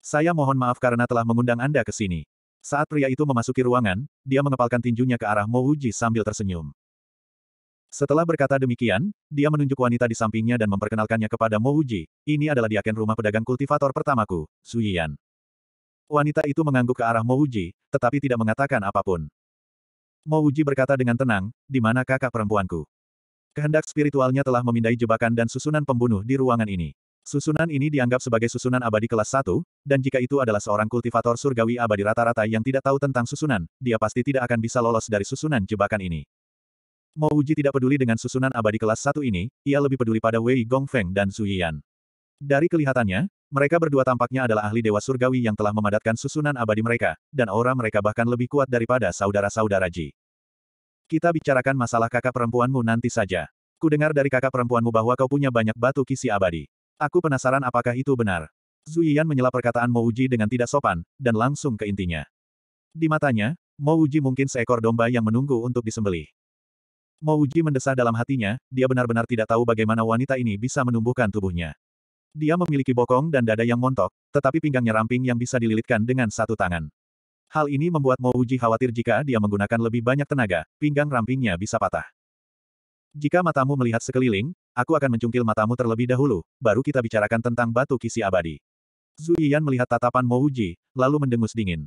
Saya mohon maaf karena telah mengundang Anda ke sini. Saat pria itu memasuki ruangan, dia mengepalkan tinjunya ke arah Mo Wuji sambil tersenyum. Setelah berkata demikian, dia menunjuk wanita di sampingnya dan memperkenalkannya kepada Mo Uji. Ini adalah diaken rumah pedagang kultivator pertamaku, Su Suyian. Wanita itu mengangguk ke arah Mo Uji, tetapi tidak mengatakan apapun. Mo Uji berkata dengan tenang, di mana kakak perempuanku? Kehendak spiritualnya telah memindai jebakan dan susunan pembunuh di ruangan ini. Susunan ini dianggap sebagai susunan abadi kelas 1, dan jika itu adalah seorang kultivator surgawi abadi rata-rata yang tidak tahu tentang susunan, dia pasti tidak akan bisa lolos dari susunan jebakan ini. Mo Uji tidak peduli dengan susunan abadi kelas satu ini, ia lebih peduli pada Wei Gongfeng dan Su Yian. Dari kelihatannya, mereka berdua tampaknya adalah ahli dewa surgawi yang telah memadatkan susunan abadi mereka, dan aura mereka bahkan lebih kuat daripada saudara-saudara Ji. Kita bicarakan masalah kakak perempuanmu nanti saja. Kudengar dari kakak perempuanmu bahwa kau punya banyak batu kisi abadi. Aku penasaran apakah itu benar. Yian menyela perkataan Mo Uji dengan tidak sopan, dan langsung ke intinya. Di matanya, Mo Uji mungkin seekor domba yang menunggu untuk disembelih. Mo Uji mendesah dalam hatinya, dia benar-benar tidak tahu bagaimana wanita ini bisa menumbuhkan tubuhnya. Dia memiliki bokong dan dada yang montok, tetapi pinggangnya ramping yang bisa dililitkan dengan satu tangan. Hal ini membuat Mo Uji khawatir jika dia menggunakan lebih banyak tenaga, pinggang rampingnya bisa patah. Jika matamu melihat sekeliling, aku akan mencungkil matamu terlebih dahulu, baru kita bicarakan tentang batu kisi abadi. Zhu Yan melihat tatapan Mo Uji, lalu mendengus dingin.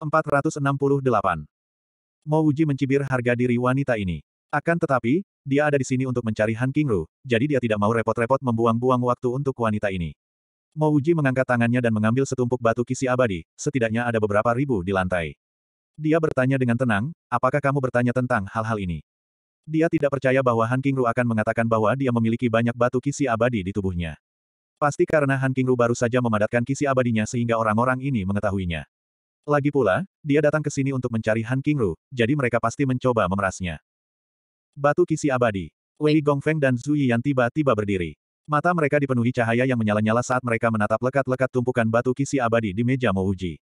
468. Mo Uji mencibir harga diri wanita ini. Akan tetapi, dia ada di sini untuk mencari Han Kingru, jadi dia tidak mau repot-repot membuang-buang waktu untuk wanita ini. Mo Wuji mengangkat tangannya dan mengambil setumpuk batu kisi abadi, setidaknya ada beberapa ribu di lantai. Dia bertanya dengan tenang, apakah kamu bertanya tentang hal-hal ini? Dia tidak percaya bahwa Han Kingru akan mengatakan bahwa dia memiliki banyak batu kisi abadi di tubuhnya. Pasti karena Han Kingru baru saja memadatkan kisi abadinya sehingga orang-orang ini mengetahuinya. Lagi pula, dia datang ke sini untuk mencari Han Kingru, jadi mereka pasti mencoba memerasnya. Batu kisi abadi. Wei Gongfeng dan Zhu Yan tiba-tiba berdiri. Mata mereka dipenuhi cahaya yang menyala-nyala saat mereka menatap lekat-lekat tumpukan batu kisi abadi di meja Mouji.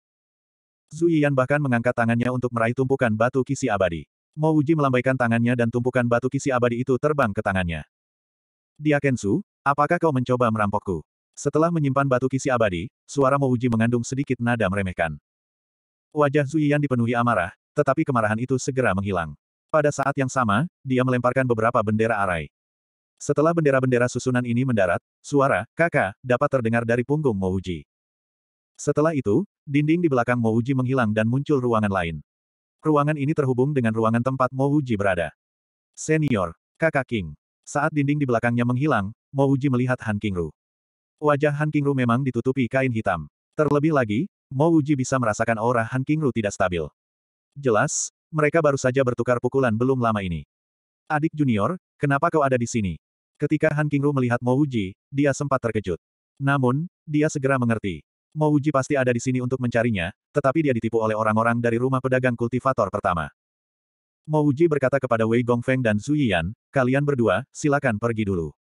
Zhu Yan bahkan mengangkat tangannya untuk meraih tumpukan batu kisi abadi. Mouji melambaikan tangannya dan tumpukan batu kisi abadi itu terbang ke tangannya. Dia Kensu, apakah kau mencoba merampokku? Setelah menyimpan batu kisi abadi, suara Mouji mengandung sedikit nada meremehkan. Wajah Zhu Yan dipenuhi amarah, tetapi kemarahan itu segera menghilang. Pada saat yang sama, dia melemparkan beberapa bendera arai. Setelah bendera-bendera susunan ini mendarat, suara, kakak, dapat terdengar dari punggung Mouji. Setelah itu, dinding di belakang Mouji menghilang dan muncul ruangan lain. Ruangan ini terhubung dengan ruangan tempat Mouji berada. Senior, kakak King. Saat dinding di belakangnya menghilang, Mouji melihat Han Kingru. Wajah Han Kingru memang ditutupi kain hitam. Terlebih lagi, Mouji bisa merasakan aura Han Kingru tidak stabil. Jelas, mereka baru saja bertukar pukulan belum lama ini. Adik junior, kenapa kau ada di sini? Ketika Han Kingru melihat Mo Wuji, dia sempat terkejut. Namun, dia segera mengerti. Mo Wuji pasti ada di sini untuk mencarinya, tetapi dia ditipu oleh orang-orang dari rumah pedagang kultivator pertama. Mo Wuji berkata kepada Wei Gongfeng dan Su Yian, kalian berdua, silakan pergi dulu.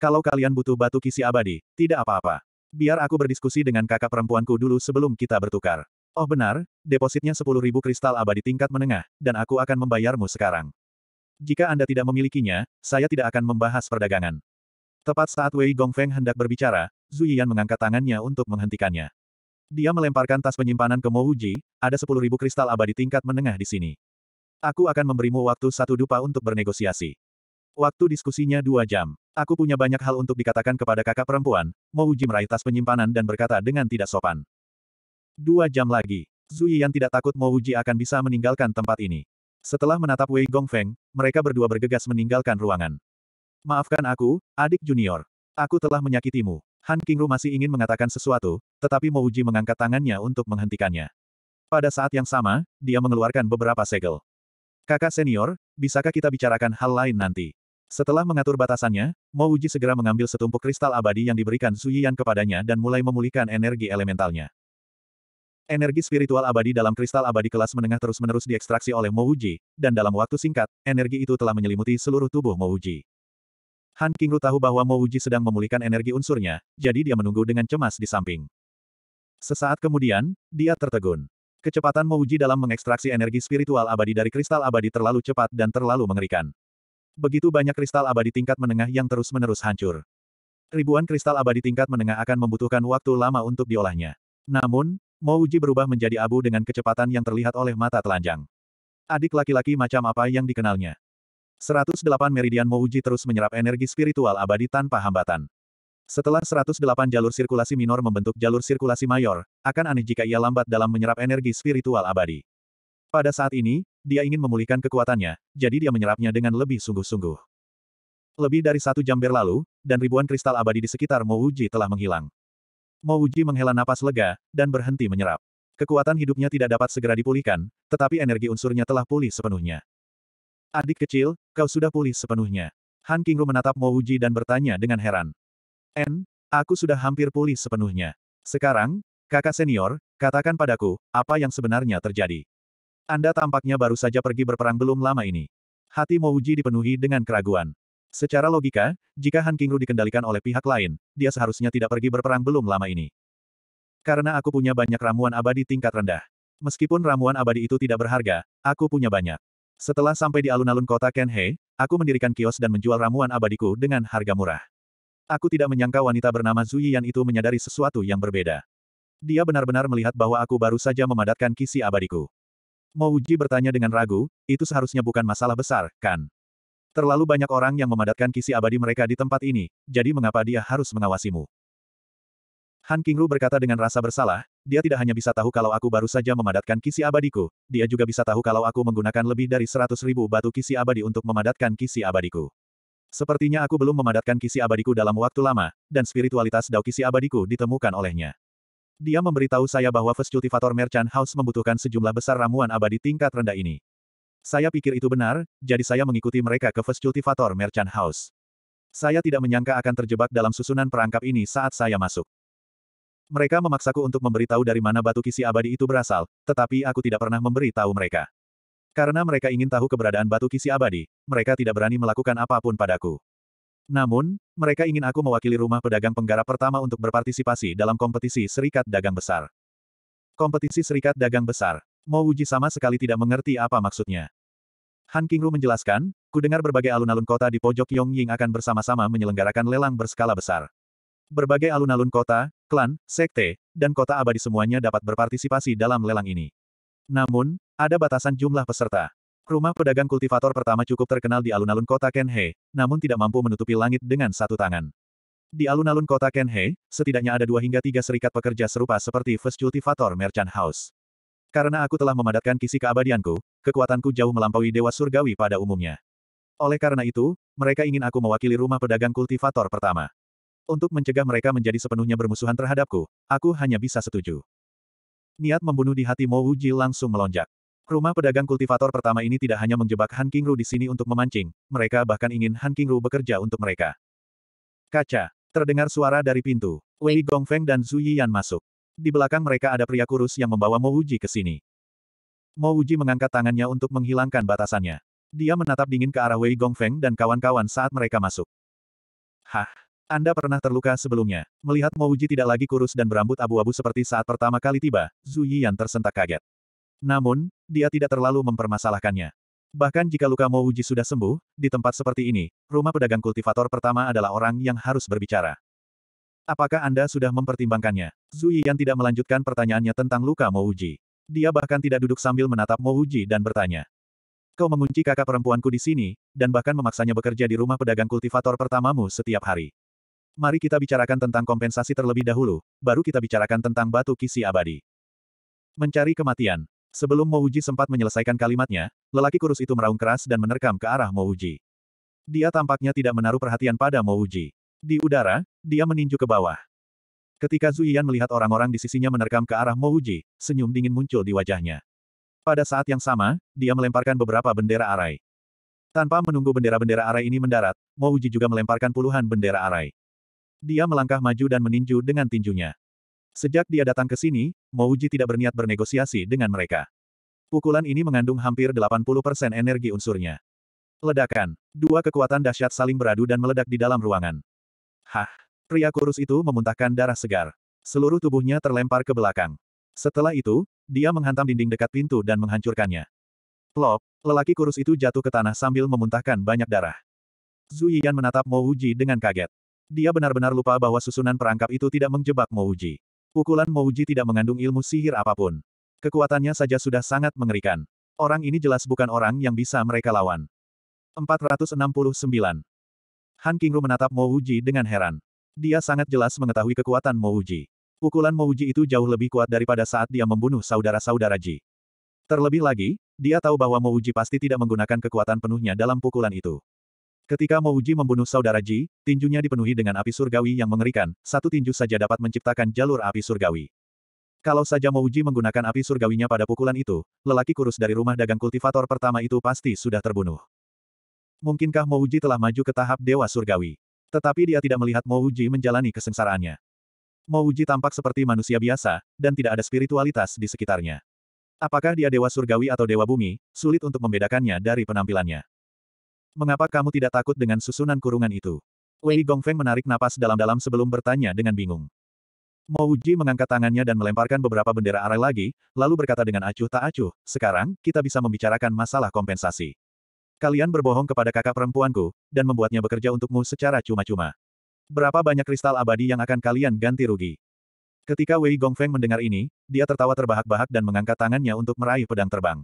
Kalau kalian butuh batu kisi abadi, tidak apa-apa. Biar aku berdiskusi dengan kakak perempuanku dulu sebelum kita bertukar. Oh benar, depositnya 10.000 kristal abadi tingkat menengah, dan aku akan membayarmu sekarang. Jika Anda tidak memilikinya, saya tidak akan membahas perdagangan. Tepat saat Wei Gongfeng hendak berbicara, Zhu Yian mengangkat tangannya untuk menghentikannya. Dia melemparkan tas penyimpanan ke Mo Uji, ada 10.000 kristal abadi tingkat menengah di sini. Aku akan memberimu waktu satu dupa untuk bernegosiasi. Waktu diskusinya dua jam. Aku punya banyak hal untuk dikatakan kepada kakak perempuan, Mo Uji meraih tas penyimpanan dan berkata dengan tidak sopan. Dua jam lagi, Zui Yan tidak takut Mo Wuji akan bisa meninggalkan tempat ini. Setelah menatap Wei Gongfeng, mereka berdua bergegas meninggalkan ruangan. Maafkan aku, adik junior. Aku telah menyakitimu. Han Kingru masih ingin mengatakan sesuatu, tetapi Mo Wuji mengangkat tangannya untuk menghentikannya. Pada saat yang sama, dia mengeluarkan beberapa segel. Kakak senior, bisakah kita bicarakan hal lain nanti? Setelah mengatur batasannya, Mo Wuji segera mengambil setumpuk kristal abadi yang diberikan Su kepadanya dan mulai memulihkan energi elementalnya. Energi spiritual abadi dalam kristal abadi kelas menengah terus-menerus diekstraksi oleh Mouji, dan dalam waktu singkat, energi itu telah menyelimuti seluruh tubuh Mouji. Han Qingru tahu bahwa Mouji sedang memulihkan energi unsurnya, jadi dia menunggu dengan cemas di samping. Sesaat kemudian, dia tertegun. Kecepatan Mouji dalam mengekstraksi energi spiritual abadi dari kristal abadi terlalu cepat dan terlalu mengerikan. Begitu banyak kristal abadi tingkat menengah yang terus-menerus hancur. Ribuan kristal abadi tingkat menengah akan membutuhkan waktu lama untuk diolahnya. Namun, Mouji berubah menjadi abu dengan kecepatan yang terlihat oleh mata telanjang. Adik laki-laki macam apa yang dikenalnya? 108 meridian Mouji terus menyerap energi spiritual abadi tanpa hambatan. Setelah 108 jalur sirkulasi minor membentuk jalur sirkulasi mayor, akan aneh jika ia lambat dalam menyerap energi spiritual abadi. Pada saat ini, dia ingin memulihkan kekuatannya, jadi dia menyerapnya dengan lebih sungguh-sungguh. Lebih dari satu jam berlalu, dan ribuan kristal abadi di sekitar Mouji telah menghilang. Mo Uji menghela napas lega, dan berhenti menyerap. Kekuatan hidupnya tidak dapat segera dipulihkan, tetapi energi unsurnya telah pulih sepenuhnya. Adik kecil, kau sudah pulih sepenuhnya. Han Kingru menatap Mo Uji dan bertanya dengan heran. En, aku sudah hampir pulih sepenuhnya. Sekarang, kakak senior, katakan padaku, apa yang sebenarnya terjadi. Anda tampaknya baru saja pergi berperang belum lama ini. Hati Mo Uji dipenuhi dengan keraguan. Secara logika, jika Han Kingru dikendalikan oleh pihak lain, dia seharusnya tidak pergi berperang belum lama ini. Karena aku punya banyak ramuan abadi tingkat rendah. Meskipun ramuan abadi itu tidak berharga, aku punya banyak. Setelah sampai di alun-alun kota Kenhei, aku mendirikan kios dan menjual ramuan abadiku dengan harga murah. Aku tidak menyangka wanita bernama Zuyian itu menyadari sesuatu yang berbeda. Dia benar-benar melihat bahwa aku baru saja memadatkan kisi abadiku. Mouji bertanya dengan ragu, itu seharusnya bukan masalah besar, kan? Terlalu banyak orang yang memadatkan kisi abadi mereka di tempat ini, jadi mengapa dia harus mengawasimu? Han Kingru berkata dengan rasa bersalah, dia tidak hanya bisa tahu kalau aku baru saja memadatkan kisi abadiku, dia juga bisa tahu kalau aku menggunakan lebih dari seratus ribu batu kisi abadi untuk memadatkan kisi abadiku. Sepertinya aku belum memadatkan kisi abadiku dalam waktu lama, dan spiritualitas dao kisi abadiku ditemukan olehnya. Dia memberitahu saya bahwa Vescultivator Merchant House membutuhkan sejumlah besar ramuan abadi tingkat rendah ini. Saya pikir itu benar, jadi saya mengikuti mereka ke First Cultivator Merchant House. Saya tidak menyangka akan terjebak dalam susunan perangkap ini saat saya masuk. Mereka memaksaku untuk memberitahu dari mana batu kisi abadi itu berasal, tetapi aku tidak pernah memberitahu mereka. Karena mereka ingin tahu keberadaan batu kisi abadi, mereka tidak berani melakukan apapun padaku. Namun, mereka ingin aku mewakili rumah pedagang penggarap pertama untuk berpartisipasi dalam kompetisi Serikat Dagang Besar. Kompetisi Serikat Dagang Besar Mo Wuji sama sekali tidak mengerti apa maksudnya. Han Kingru menjelaskan, "Ku dengar berbagai alun-alun kota di pojok Yongying akan bersama-sama menyelenggarakan lelang berskala besar. Berbagai alun-alun kota, klan, sekte, dan kota abadi semuanya dapat berpartisipasi dalam lelang ini. Namun, ada batasan jumlah peserta. Rumah pedagang kultivator pertama cukup terkenal di alun-alun kota Kenhe, namun tidak mampu menutupi langit dengan satu tangan. Di alun-alun kota Kenhe, setidaknya ada dua hingga tiga serikat pekerja serupa seperti First Cultivator Merchant House. Karena aku telah memadatkan kisi keabadianku, kekuatanku jauh melampaui dewa surgawi pada umumnya. Oleh karena itu, mereka ingin aku mewakili rumah pedagang kultivator pertama. Untuk mencegah mereka menjadi sepenuhnya bermusuhan terhadapku, aku hanya bisa setuju. Niat membunuh di hati Mo Wuji langsung melonjak. Rumah pedagang kultivator pertama ini tidak hanya menjebak Han Kingru di sini untuk memancing, mereka bahkan ingin Han Kingru bekerja untuk mereka. Kaca. Terdengar suara dari pintu. Wei Gongfeng dan Zhu Yan masuk. Di belakang mereka ada pria kurus yang membawa Mouji ke sini. Mouji mengangkat tangannya untuk menghilangkan batasannya. Dia menatap dingin ke arah Wei Gongfeng dan kawan-kawan saat mereka masuk. Hah? Anda pernah terluka sebelumnya. Melihat Mouji tidak lagi kurus dan berambut abu-abu seperti saat pertama kali tiba, Zhu Yian tersentak kaget. Namun, dia tidak terlalu mempermasalahkannya. Bahkan jika luka Mouji sudah sembuh, di tempat seperti ini, rumah pedagang kultivator pertama adalah orang yang harus berbicara. Apakah Anda sudah mempertimbangkannya? Zui Yan tidak melanjutkan pertanyaannya tentang luka Uji. Dia bahkan tidak duduk sambil menatap Uji dan bertanya. Kau mengunci kakak perempuanku di sini, dan bahkan memaksanya bekerja di rumah pedagang kultivator pertamamu setiap hari. Mari kita bicarakan tentang kompensasi terlebih dahulu, baru kita bicarakan tentang batu kisi abadi. Mencari kematian. Sebelum Uji sempat menyelesaikan kalimatnya, lelaki kurus itu meraung keras dan menerkam ke arah Uji. Dia tampaknya tidak menaruh perhatian pada Uji. Di udara, dia meninju ke bawah. Ketika Zuiyan melihat orang-orang di sisinya menerkam ke arah Mouji, senyum dingin muncul di wajahnya. Pada saat yang sama, dia melemparkan beberapa bendera arai. Tanpa menunggu bendera-bendera arai ini mendarat, Mouji juga melemparkan puluhan bendera arai. Dia melangkah maju dan meninju dengan tinjunya. Sejak dia datang ke sini, Mouji tidak berniat bernegosiasi dengan mereka. Pukulan ini mengandung hampir 80% energi unsurnya. Ledakan. Dua kekuatan dahsyat saling beradu dan meledak di dalam ruangan. Hah! Pria kurus itu memuntahkan darah segar. Seluruh tubuhnya terlempar ke belakang. Setelah itu, dia menghantam dinding dekat pintu dan menghancurkannya. Plop, lelaki kurus itu jatuh ke tanah sambil memuntahkan banyak darah. Zui menatap Mo Uji dengan kaget. Dia benar-benar lupa bahwa susunan perangkap itu tidak menjebak Mo Uji. Pukulan Mo Uji tidak mengandung ilmu sihir apapun. Kekuatannya saja sudah sangat mengerikan. Orang ini jelas bukan orang yang bisa mereka lawan. 469. Han Kingru menatap Mo Uji dengan heran. Dia sangat jelas mengetahui kekuatan Mo Uji. Pukulan Mo Uji itu jauh lebih kuat daripada saat dia membunuh saudara-saudara Ji. Terlebih lagi, dia tahu bahwa Mo Uji pasti tidak menggunakan kekuatan penuhnya dalam pukulan itu. Ketika Mo Uji membunuh saudara Ji, tinjunya dipenuhi dengan api surgawi yang mengerikan, satu tinju saja dapat menciptakan jalur api surgawi. Kalau saja Mo Uji menggunakan api surgawinya pada pukulan itu, lelaki kurus dari rumah dagang kultivator pertama itu pasti sudah terbunuh. Mungkinkah Mouji telah maju ke tahap Dewa Surgawi? Tetapi dia tidak melihat Mouji menjalani kesengsaraannya. Mouji tampak seperti manusia biasa, dan tidak ada spiritualitas di sekitarnya. Apakah dia Dewa Surgawi atau Dewa Bumi, sulit untuk membedakannya dari penampilannya. Mengapa kamu tidak takut dengan susunan kurungan itu? Wei Gongfeng menarik napas dalam-dalam sebelum bertanya dengan bingung. Mouji mengangkat tangannya dan melemparkan beberapa bendera arah lagi, lalu berkata dengan acuh tak acuh, sekarang, kita bisa membicarakan masalah kompensasi. Kalian berbohong kepada kakak perempuanku, dan membuatnya bekerja untukmu secara cuma-cuma. Berapa banyak kristal abadi yang akan kalian ganti rugi? Ketika Wei Gongfeng mendengar ini, dia tertawa terbahak-bahak dan mengangkat tangannya untuk meraih pedang terbang.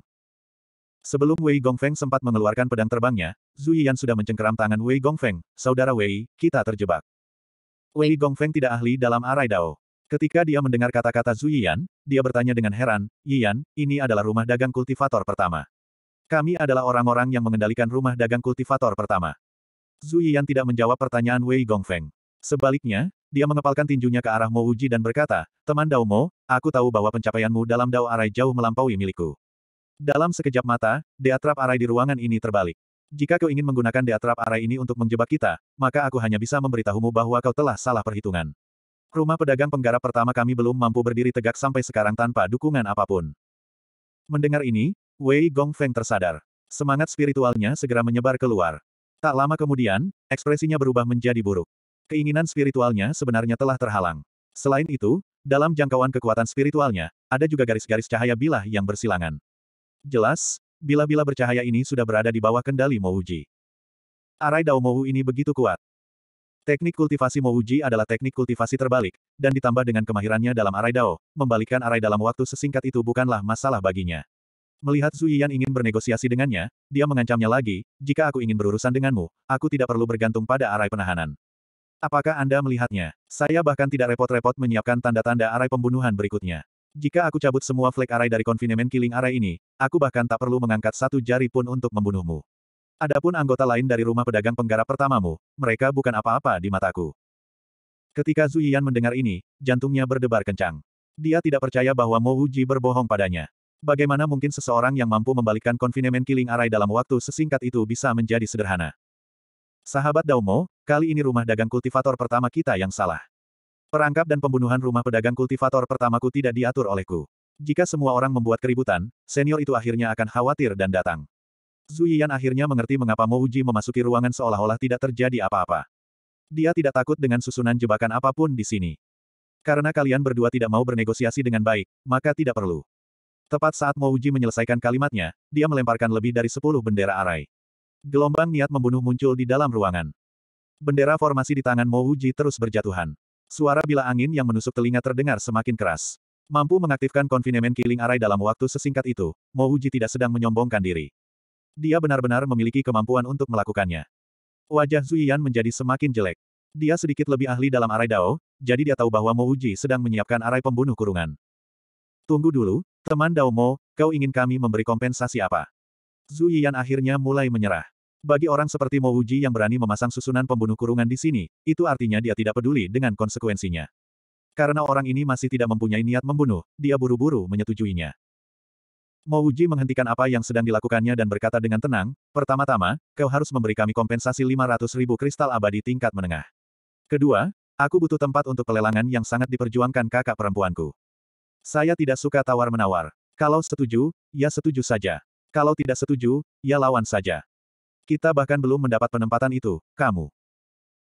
Sebelum Wei Gongfeng sempat mengeluarkan pedang terbangnya, Zuyan Yan sudah mencengkeram tangan Wei Gongfeng, saudara Wei, kita terjebak. Wei Gongfeng tidak ahli dalam arai dao. Ketika dia mendengar kata-kata Zuyan, Yan, dia bertanya dengan heran, Yian, ini adalah rumah dagang kultivator pertama. Kami adalah orang-orang yang mengendalikan rumah dagang kultivator pertama. Zui tidak menjawab pertanyaan Wei Gongfeng. Sebaliknya, dia mengepalkan tinjunya ke arah Mo Uji dan berkata, Teman Dao Mo, aku tahu bahwa pencapaianmu dalam Dao Arai jauh melampaui milikku. Dalam sekejap mata, deatrap arai di ruangan ini terbalik. Jika kau ingin menggunakan deatrap arai ini untuk menjebak kita, maka aku hanya bisa memberitahumu bahwa kau telah salah perhitungan. Rumah pedagang penggarap pertama kami belum mampu berdiri tegak sampai sekarang tanpa dukungan apapun. Mendengar ini, Wei Gongfeng tersadar. Semangat spiritualnya segera menyebar keluar. Tak lama kemudian, ekspresinya berubah menjadi buruk. Keinginan spiritualnya sebenarnya telah terhalang. Selain itu, dalam jangkauan kekuatan spiritualnya, ada juga garis-garis cahaya bilah yang bersilangan. Jelas, bilah-bilah bercahaya ini sudah berada di bawah kendali Mouji. Arai Dao Mou ini begitu kuat. Teknik kultivasi Mouji adalah teknik kultivasi terbalik, dan ditambah dengan kemahirannya dalam Arai Dao, membalikkan Arai dalam waktu sesingkat itu bukanlah masalah baginya. Melihat Zuyian ingin bernegosiasi dengannya, dia mengancamnya lagi, jika aku ingin berurusan denganmu, aku tidak perlu bergantung pada arai penahanan. Apakah Anda melihatnya? Saya bahkan tidak repot-repot menyiapkan tanda-tanda arai pembunuhan berikutnya. Jika aku cabut semua flek arai dari konfinemen killing arai ini, aku bahkan tak perlu mengangkat satu jari pun untuk membunuhmu. Adapun anggota lain dari rumah pedagang penggarap pertamamu, mereka bukan apa-apa di mataku. Ketika Zuyian mendengar ini, jantungnya berdebar kencang. Dia tidak percaya bahwa Mo Uji berbohong padanya. Bagaimana mungkin seseorang yang mampu membalikkan konfinemen Killing Arai dalam waktu sesingkat itu bisa menjadi sederhana? Sahabat Daumo, kali ini rumah dagang kultivator pertama kita yang salah. Perangkap dan pembunuhan rumah pedagang kultivator pertamaku tidak diatur olehku. Jika semua orang membuat keributan, senior itu akhirnya akan khawatir dan datang. Zuyian akhirnya mengerti mengapa Mouji memasuki ruangan seolah-olah tidak terjadi apa-apa. Dia tidak takut dengan susunan jebakan apapun di sini. Karena kalian berdua tidak mau bernegosiasi dengan baik, maka tidak perlu. Tepat saat Mouji menyelesaikan kalimatnya, dia melemparkan lebih dari sepuluh bendera arai. Gelombang niat membunuh muncul di dalam ruangan. Bendera formasi di tangan Mouji terus berjatuhan. Suara bila angin yang menusuk telinga terdengar semakin keras. Mampu mengaktifkan konfinemen killing arai dalam waktu sesingkat itu, Mouji tidak sedang menyombongkan diri. Dia benar-benar memiliki kemampuan untuk melakukannya. Wajah Zuiyan menjadi semakin jelek. Dia sedikit lebih ahli dalam arai dao, jadi dia tahu bahwa Mouji sedang menyiapkan arai pembunuh kurungan. Tunggu dulu, teman Dao Mo, kau ingin kami memberi kompensasi apa? Zhu Yian akhirnya mulai menyerah. Bagi orang seperti Mo Uji yang berani memasang susunan pembunuh kurungan di sini, itu artinya dia tidak peduli dengan konsekuensinya. Karena orang ini masih tidak mempunyai niat membunuh, dia buru-buru menyetujuinya. Mo Uji menghentikan apa yang sedang dilakukannya dan berkata dengan tenang, pertama-tama, kau harus memberi kami kompensasi 500 ribu kristal abadi tingkat menengah. Kedua, aku butuh tempat untuk pelelangan yang sangat diperjuangkan kakak perempuanku. Saya tidak suka tawar-menawar. Kalau setuju, ya setuju saja. Kalau tidak setuju, ya lawan saja. Kita bahkan belum mendapat penempatan itu, kamu.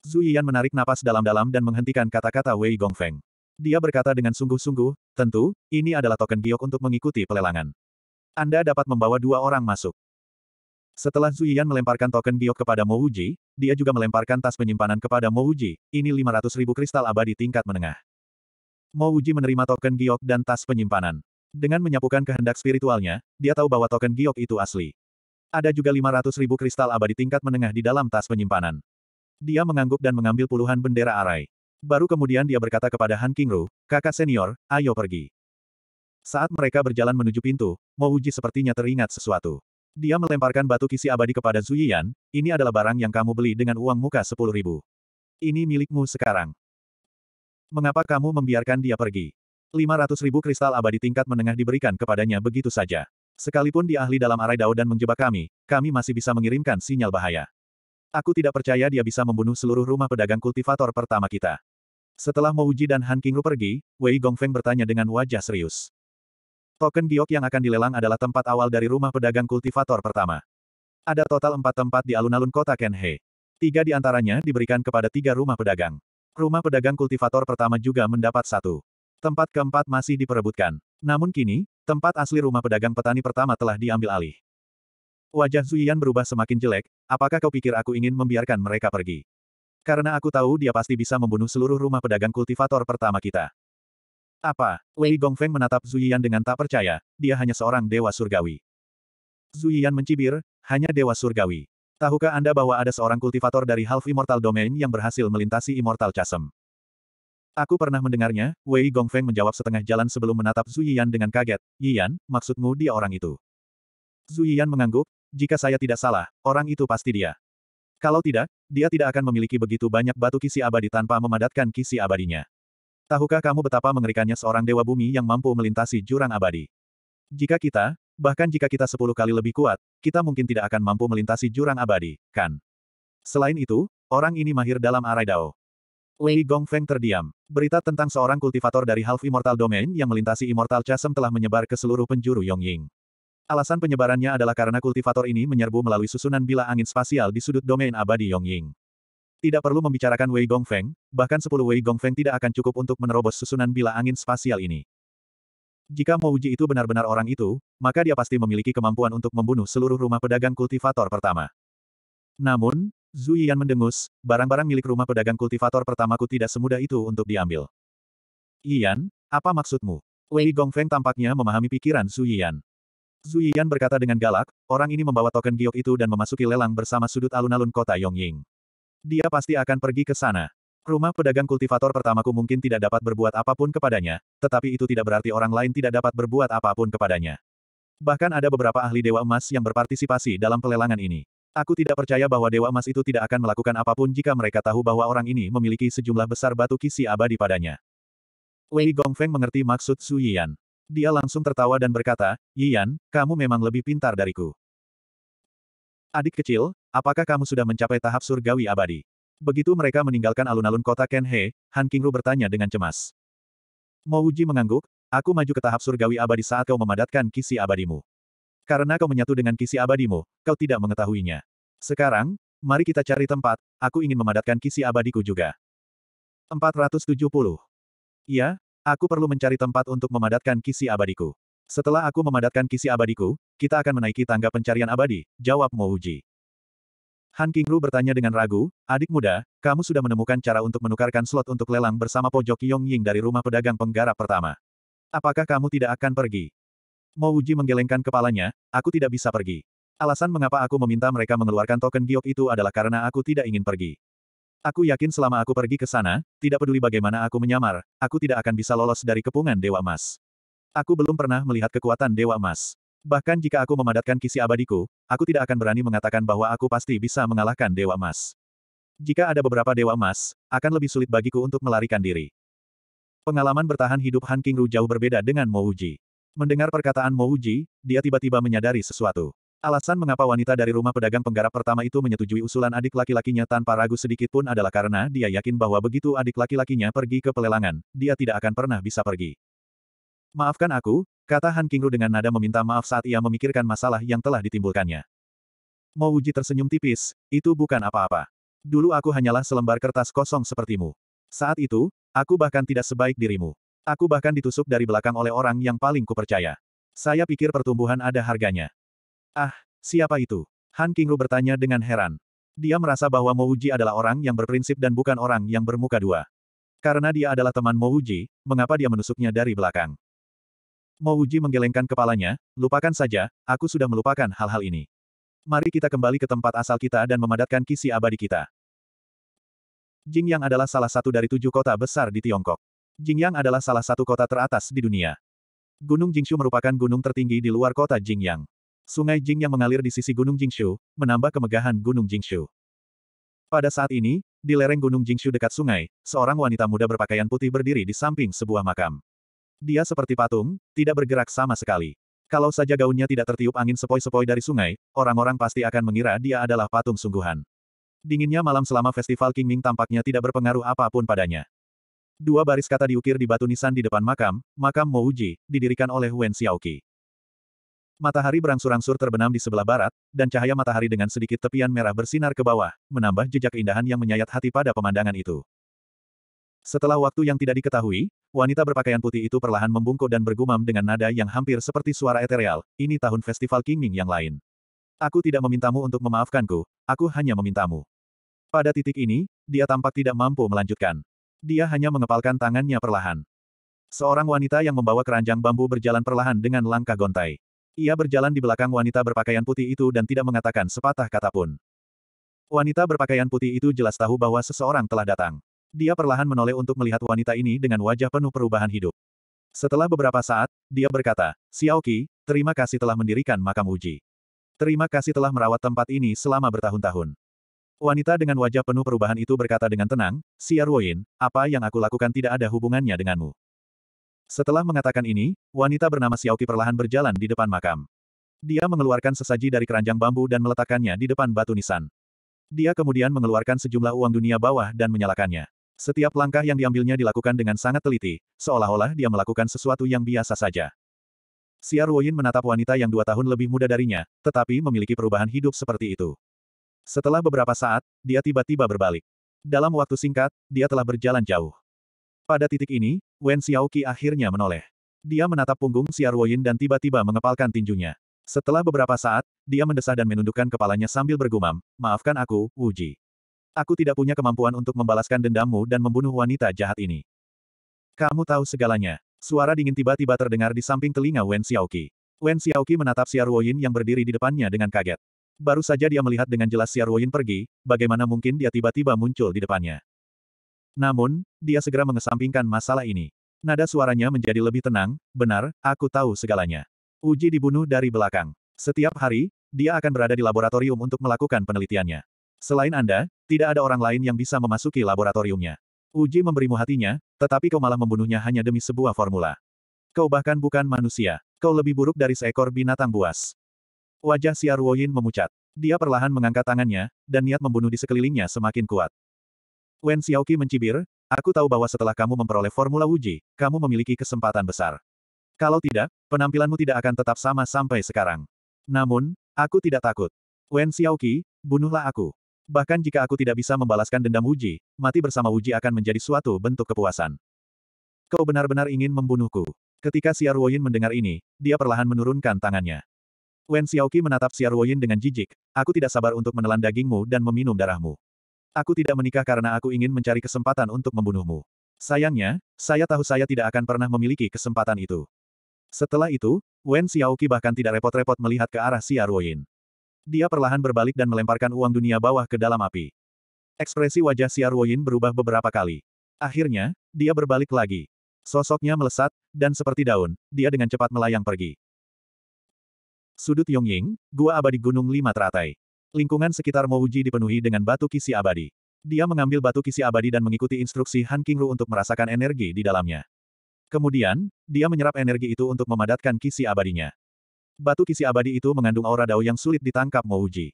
Zhu Yian menarik napas dalam-dalam dan menghentikan kata-kata Wei Gongfeng. Dia berkata dengan sungguh-sungguh, tentu, ini adalah token giok untuk mengikuti pelelangan. Anda dapat membawa dua orang masuk. Setelah Zhu Yian melemparkan token giok kepada Mo Uji, dia juga melemparkan tas penyimpanan kepada Mo Uji, ini 500 ribu kristal abadi tingkat menengah. Mo Uji menerima token giok dan tas penyimpanan. Dengan menyapukan kehendak spiritualnya, dia tahu bahwa token giok itu asli. Ada juga 500 ribu kristal abadi tingkat menengah di dalam tas penyimpanan. Dia mengangguk dan mengambil puluhan bendera arai. Baru kemudian dia berkata kepada Han Kingru, kakak senior, ayo pergi. Saat mereka berjalan menuju pintu, Mo Uji sepertinya teringat sesuatu. Dia melemparkan batu kisi abadi kepada Zuyian, ini adalah barang yang kamu beli dengan uang muka 10 ribu. Ini milikmu sekarang. Mengapa kamu membiarkan dia pergi? 500 ribu kristal abadi tingkat menengah diberikan kepadanya begitu saja. Sekalipun dia ahli dalam arai dao dan menjebak kami, kami masih bisa mengirimkan sinyal bahaya. Aku tidak percaya dia bisa membunuh seluruh rumah pedagang kultivator pertama kita. Setelah Mouji dan Han Kingru pergi, Wei Gongfeng bertanya dengan wajah serius. Token giok yang akan dilelang adalah tempat awal dari rumah pedagang kultivator pertama. Ada total empat tempat di alun-alun kota Kenhe. Tiga di antaranya diberikan kepada tiga rumah pedagang. Rumah pedagang kultivator pertama juga mendapat satu. Tempat keempat masih diperebutkan. Namun kini, tempat asli rumah pedagang petani pertama telah diambil alih. Wajah Zuyan berubah semakin jelek, apakah kau pikir aku ingin membiarkan mereka pergi? Karena aku tahu dia pasti bisa membunuh seluruh rumah pedagang kultivator pertama kita. Apa? Wei Gongfeng menatap Zuyan dengan tak percaya, dia hanya seorang dewa surgawi. Zuyan mencibir, hanya dewa surgawi. Tahukah Anda bahwa ada seorang kultivator dari Half Immortal Domain yang berhasil melintasi Immortal Chasm? Aku pernah mendengarnya, Wei Gongfeng menjawab setengah jalan sebelum menatap Zhu Yian dengan kaget. Yian, maksudmu dia orang itu? Zhu Yian mengangguk, jika saya tidak salah, orang itu pasti dia. Kalau tidak, dia tidak akan memiliki begitu banyak batu kisi abadi tanpa memadatkan kisi abadinya. Tahukah kamu betapa mengerikannya seorang dewa bumi yang mampu melintasi jurang abadi? Jika kita, Bahkan jika kita sepuluh kali lebih kuat, kita mungkin tidak akan mampu melintasi jurang abadi, kan? Selain itu, orang ini mahir dalam arai dao. Li Gongfeng terdiam. Berita tentang seorang kultivator dari Half Immortal Domain yang melintasi Immortal Chasm telah menyebar ke seluruh penjuru Yongying. Alasan penyebarannya adalah karena kultivator ini menyerbu melalui susunan bila angin spasial di sudut domain abadi Yongying. Tidak perlu membicarakan Wei Gongfeng, bahkan 10 Wei Gongfeng tidak akan cukup untuk menerobos susunan bila angin spasial ini. Jika Mo Uji itu benar-benar orang itu, maka dia pasti memiliki kemampuan untuk membunuh seluruh rumah pedagang kultivator pertama. Namun, Zhu Yan mendengus, barang-barang milik rumah pedagang kultivator pertamaku tidak semudah itu untuk diambil. Ian, apa maksudmu? Wei Gongfeng tampaknya memahami pikiran Zhu Yan. Zhu Yan berkata dengan galak, orang ini membawa token giok itu dan memasuki lelang bersama sudut alun-alun kota Yongying. Dia pasti akan pergi ke sana. Rumah pedagang kultivator pertamaku mungkin tidak dapat berbuat apapun kepadanya, tetapi itu tidak berarti orang lain tidak dapat berbuat apapun kepadanya. Bahkan ada beberapa ahli Dewa Emas yang berpartisipasi dalam pelelangan ini. Aku tidak percaya bahwa Dewa Emas itu tidak akan melakukan apapun jika mereka tahu bahwa orang ini memiliki sejumlah besar batu kisi abadi padanya. Wei Gongfeng mengerti maksud Su Yian. Dia langsung tertawa dan berkata, Yian, kamu memang lebih pintar dariku. Adik kecil, apakah kamu sudah mencapai tahap surgawi abadi? Begitu mereka meninggalkan alun-alun kota Kenhe, Han Qingru bertanya dengan cemas. Mo Uji mengangguk, aku maju ke tahap surgawi abadi saat kau memadatkan kisi abadimu. Karena kau menyatu dengan kisi abadimu, kau tidak mengetahuinya. Sekarang, mari kita cari tempat, aku ingin memadatkan kisi abadiku juga. 470. Iya, aku perlu mencari tempat untuk memadatkan kisi abadiku. Setelah aku memadatkan kisi abadiku, kita akan menaiki tangga pencarian abadi, jawab Mo Uji. Han Kingru bertanya dengan ragu, adik muda, kamu sudah menemukan cara untuk menukarkan slot untuk lelang bersama pojok Yong Ying dari rumah pedagang penggarap pertama. Apakah kamu tidak akan pergi? Mo Uji menggelengkan kepalanya, aku tidak bisa pergi. Alasan mengapa aku meminta mereka mengeluarkan token giok itu adalah karena aku tidak ingin pergi. Aku yakin selama aku pergi ke sana, tidak peduli bagaimana aku menyamar, aku tidak akan bisa lolos dari kepungan Dewa Emas. Aku belum pernah melihat kekuatan Dewa Emas. Bahkan jika aku memadatkan kisi abadiku, aku tidak akan berani mengatakan bahwa aku pasti bisa mengalahkan Dewa Emas. Jika ada beberapa Dewa Emas, akan lebih sulit bagiku untuk melarikan diri. Pengalaman bertahan hidup Han Kingru jauh berbeda dengan Mo Uji. Mendengar perkataan Mo Uji, dia tiba-tiba menyadari sesuatu. Alasan mengapa wanita dari rumah pedagang penggarap pertama itu menyetujui usulan adik laki-lakinya tanpa ragu sedikit pun adalah karena dia yakin bahwa begitu adik laki-lakinya pergi ke pelelangan, dia tidak akan pernah bisa pergi. Maafkan aku, Kata Han Qingru dengan nada meminta maaf saat ia memikirkan masalah yang telah ditimbulkannya. Mo Uji tersenyum tipis, itu bukan apa-apa. Dulu aku hanyalah selembar kertas kosong sepertimu. Saat itu, aku bahkan tidak sebaik dirimu. Aku bahkan ditusuk dari belakang oleh orang yang paling kupercaya. Saya pikir pertumbuhan ada harganya. Ah, siapa itu? Han Qingru bertanya dengan heran. Dia merasa bahwa Mo Uji adalah orang yang berprinsip dan bukan orang yang bermuka dua. Karena dia adalah teman Mo Uji, mengapa dia menusuknya dari belakang? Mo Uji menggelengkan kepalanya, lupakan saja, aku sudah melupakan hal-hal ini. Mari kita kembali ke tempat asal kita dan memadatkan kisi abadi kita. Jingyang adalah salah satu dari tujuh kota besar di Tiongkok. Jingyang adalah salah satu kota teratas di dunia. Gunung Jingshu merupakan gunung tertinggi di luar kota Jingyang. Sungai Jingyang mengalir di sisi Gunung Jingshu, menambah kemegahan Gunung Jingshu. Pada saat ini, di lereng Gunung Jingshu dekat sungai, seorang wanita muda berpakaian putih berdiri di samping sebuah makam. Dia seperti patung, tidak bergerak sama sekali. Kalau saja gaunnya tidak tertiup angin sepoi-sepoi dari sungai, orang-orang pasti akan mengira dia adalah patung sungguhan. Dinginnya malam selama festival King Ming tampaknya tidak berpengaruh apapun padanya. Dua baris kata diukir di batu nisan di depan makam, makam Mouji, didirikan oleh Wen Xiaoki. Matahari berangsur-angsur terbenam di sebelah barat, dan cahaya matahari dengan sedikit tepian merah bersinar ke bawah, menambah jejak keindahan yang menyayat hati pada pemandangan itu. Setelah waktu yang tidak diketahui, wanita berpakaian putih itu perlahan membungkuk dan bergumam dengan nada yang hampir seperti suara etereal, ini tahun festival King Ming yang lain. Aku tidak memintamu untuk memaafkanku, aku hanya memintamu. Pada titik ini, dia tampak tidak mampu melanjutkan. Dia hanya mengepalkan tangannya perlahan. Seorang wanita yang membawa keranjang bambu berjalan perlahan dengan langkah gontai. Ia berjalan di belakang wanita berpakaian putih itu dan tidak mengatakan sepatah kata pun. Wanita berpakaian putih itu jelas tahu bahwa seseorang telah datang. Dia perlahan menoleh untuk melihat wanita ini dengan wajah penuh perubahan hidup. Setelah beberapa saat, dia berkata, Xiaoqi, terima kasih telah mendirikan makam uji. Terima kasih telah merawat tempat ini selama bertahun-tahun. Wanita dengan wajah penuh perubahan itu berkata dengan tenang, Siarwoin, apa yang aku lakukan tidak ada hubungannya denganmu. Setelah mengatakan ini, wanita bernama Xiaoqi perlahan berjalan di depan makam. Dia mengeluarkan sesaji dari keranjang bambu dan meletakkannya di depan batu nisan. Dia kemudian mengeluarkan sejumlah uang dunia bawah dan menyalakannya. Setiap langkah yang diambilnya dilakukan dengan sangat teliti, seolah-olah dia melakukan sesuatu yang biasa saja. Siar Ruoyin menatap wanita yang dua tahun lebih muda darinya, tetapi memiliki perubahan hidup seperti itu. Setelah beberapa saat, dia tiba-tiba berbalik. Dalam waktu singkat, dia telah berjalan jauh. Pada titik ini, Wen Xiaoqi akhirnya menoleh. Dia menatap punggung Siar Ruoyin dan tiba-tiba mengepalkan tinjunya. Setelah beberapa saat, dia mendesah dan menundukkan kepalanya sambil bergumam, Maafkan aku, Wuji. Aku tidak punya kemampuan untuk membalaskan dendammu dan membunuh wanita jahat ini. Kamu tahu segalanya. Suara dingin tiba-tiba terdengar di samping telinga Wen Xiaoqi. Wen Xiaoqi menatap Xiaoruoyin yang berdiri di depannya dengan kaget. Baru saja dia melihat dengan jelas Xiaoruoyin pergi, bagaimana mungkin dia tiba-tiba muncul di depannya. Namun, dia segera mengesampingkan masalah ini. Nada suaranya menjadi lebih tenang, benar, aku tahu segalanya. Uji dibunuh dari belakang. Setiap hari, dia akan berada di laboratorium untuk melakukan penelitiannya. Selain Anda, tidak ada orang lain yang bisa memasuki laboratoriumnya. Uji memberimu hatinya, tetapi kau malah membunuhnya hanya demi sebuah formula. Kau bahkan bukan manusia. Kau lebih buruk dari seekor binatang buas. Wajah Ruoyin memucat. Dia perlahan mengangkat tangannya, dan niat membunuh di sekelilingnya semakin kuat. Wen Xiaoqi mencibir, aku tahu bahwa setelah kamu memperoleh formula Wuji, kamu memiliki kesempatan besar. Kalau tidak, penampilanmu tidak akan tetap sama sampai sekarang. Namun, aku tidak takut. Wen Xiaoqi, bunuhlah aku. Bahkan jika aku tidak bisa membalaskan dendam Uji, mati bersama Uji akan menjadi suatu bentuk kepuasan. Kau benar-benar ingin membunuhku. Ketika Xiao Ruoyin mendengar ini, dia perlahan menurunkan tangannya. Wen Xiaoki menatap Xiao Ruoyin dengan jijik, aku tidak sabar untuk menelan dagingmu dan meminum darahmu. Aku tidak menikah karena aku ingin mencari kesempatan untuk membunuhmu. Sayangnya, saya tahu saya tidak akan pernah memiliki kesempatan itu. Setelah itu, Wen Xiaoki bahkan tidak repot-repot melihat ke arah Xiao Ruoyin. Dia perlahan berbalik dan melemparkan uang dunia bawah ke dalam api. Ekspresi wajah Xiar Woyin berubah beberapa kali. Akhirnya, dia berbalik lagi. Sosoknya melesat, dan seperti daun, dia dengan cepat melayang pergi. Sudut Yongying, Gua Abadi Gunung Lima Teratai. Lingkungan sekitar Mouji dipenuhi dengan batu kisi abadi. Dia mengambil batu kisi abadi dan mengikuti instruksi Han Kingru untuk merasakan energi di dalamnya. Kemudian, dia menyerap energi itu untuk memadatkan kisi abadinya. Batu kisi abadi itu mengandung aura dao yang sulit ditangkap Mo Uji.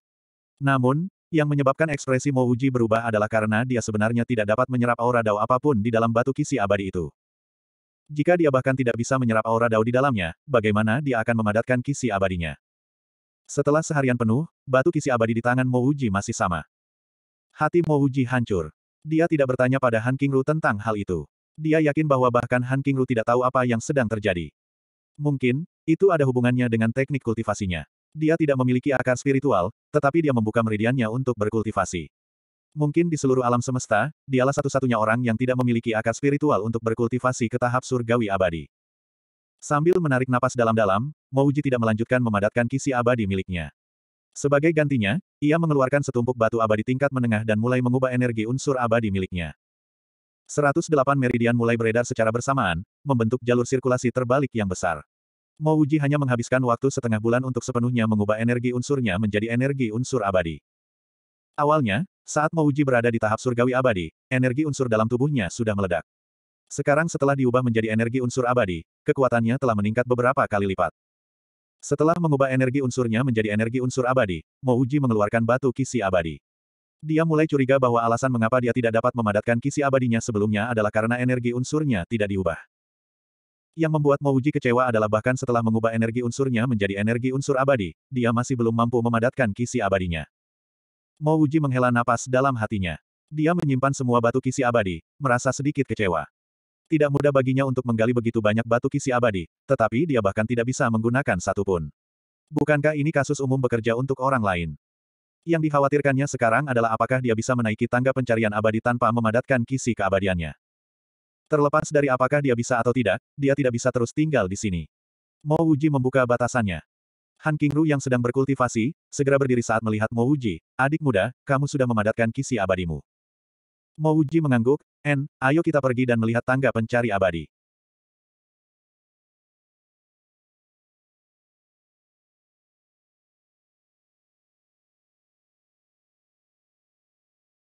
Namun, yang menyebabkan ekspresi Mo Uji berubah adalah karena dia sebenarnya tidak dapat menyerap aura dao apapun di dalam batu kisi abadi itu. Jika dia bahkan tidak bisa menyerap aura dao di dalamnya, bagaimana dia akan memadatkan kisi abadinya? Setelah seharian penuh, batu kisi abadi di tangan Mo Uji masih sama. Hati Mo Uji hancur. Dia tidak bertanya pada Han Kingru tentang hal itu. Dia yakin bahwa bahkan Han Kingru tidak tahu apa yang sedang terjadi. Mungkin, itu ada hubungannya dengan teknik kultivasinya. Dia tidak memiliki akar spiritual, tetapi dia membuka meridiannya untuk berkultivasi. Mungkin di seluruh alam semesta, dialah satu-satunya orang yang tidak memiliki akar spiritual untuk berkultivasi ke tahap surgawi abadi. Sambil menarik napas dalam-dalam, Mouji tidak melanjutkan memadatkan kisi abadi miliknya. Sebagai gantinya, ia mengeluarkan setumpuk batu abadi tingkat menengah dan mulai mengubah energi unsur abadi miliknya. 108 meridian mulai beredar secara bersamaan, membentuk jalur sirkulasi terbalik yang besar. Mo hanya menghabiskan waktu setengah bulan untuk sepenuhnya mengubah energi unsurnya menjadi energi unsur abadi. Awalnya, saat Mo berada di tahap surgawi abadi, energi unsur dalam tubuhnya sudah meledak. Sekarang setelah diubah menjadi energi unsur abadi, kekuatannya telah meningkat beberapa kali lipat. Setelah mengubah energi unsurnya menjadi energi unsur abadi, Mo mengeluarkan batu kisi abadi. Dia mulai curiga bahwa alasan mengapa dia tidak dapat memadatkan kisi abadinya sebelumnya adalah karena energi unsurnya tidak diubah. Yang membuat Mouji kecewa adalah bahkan setelah mengubah energi unsurnya menjadi energi unsur abadi, dia masih belum mampu memadatkan kisi abadinya. Mouji menghela napas dalam hatinya. Dia menyimpan semua batu kisi abadi, merasa sedikit kecewa. Tidak mudah baginya untuk menggali begitu banyak batu kisi abadi, tetapi dia bahkan tidak bisa menggunakan satupun. Bukankah ini kasus umum bekerja untuk orang lain? Yang dikhawatirkannya sekarang adalah apakah dia bisa menaiki tangga pencarian abadi tanpa memadatkan kisi keabadiannya. Terlepas dari apakah dia bisa atau tidak, dia tidak bisa terus tinggal di sini. Mo Wuji membuka batasannya. Han Kingru yang sedang berkultivasi, segera berdiri saat melihat Mo Wuji, adik muda, kamu sudah memadatkan kisi abadimu. Mo Wuji mengangguk, En, ayo kita pergi dan melihat tangga pencari abadi.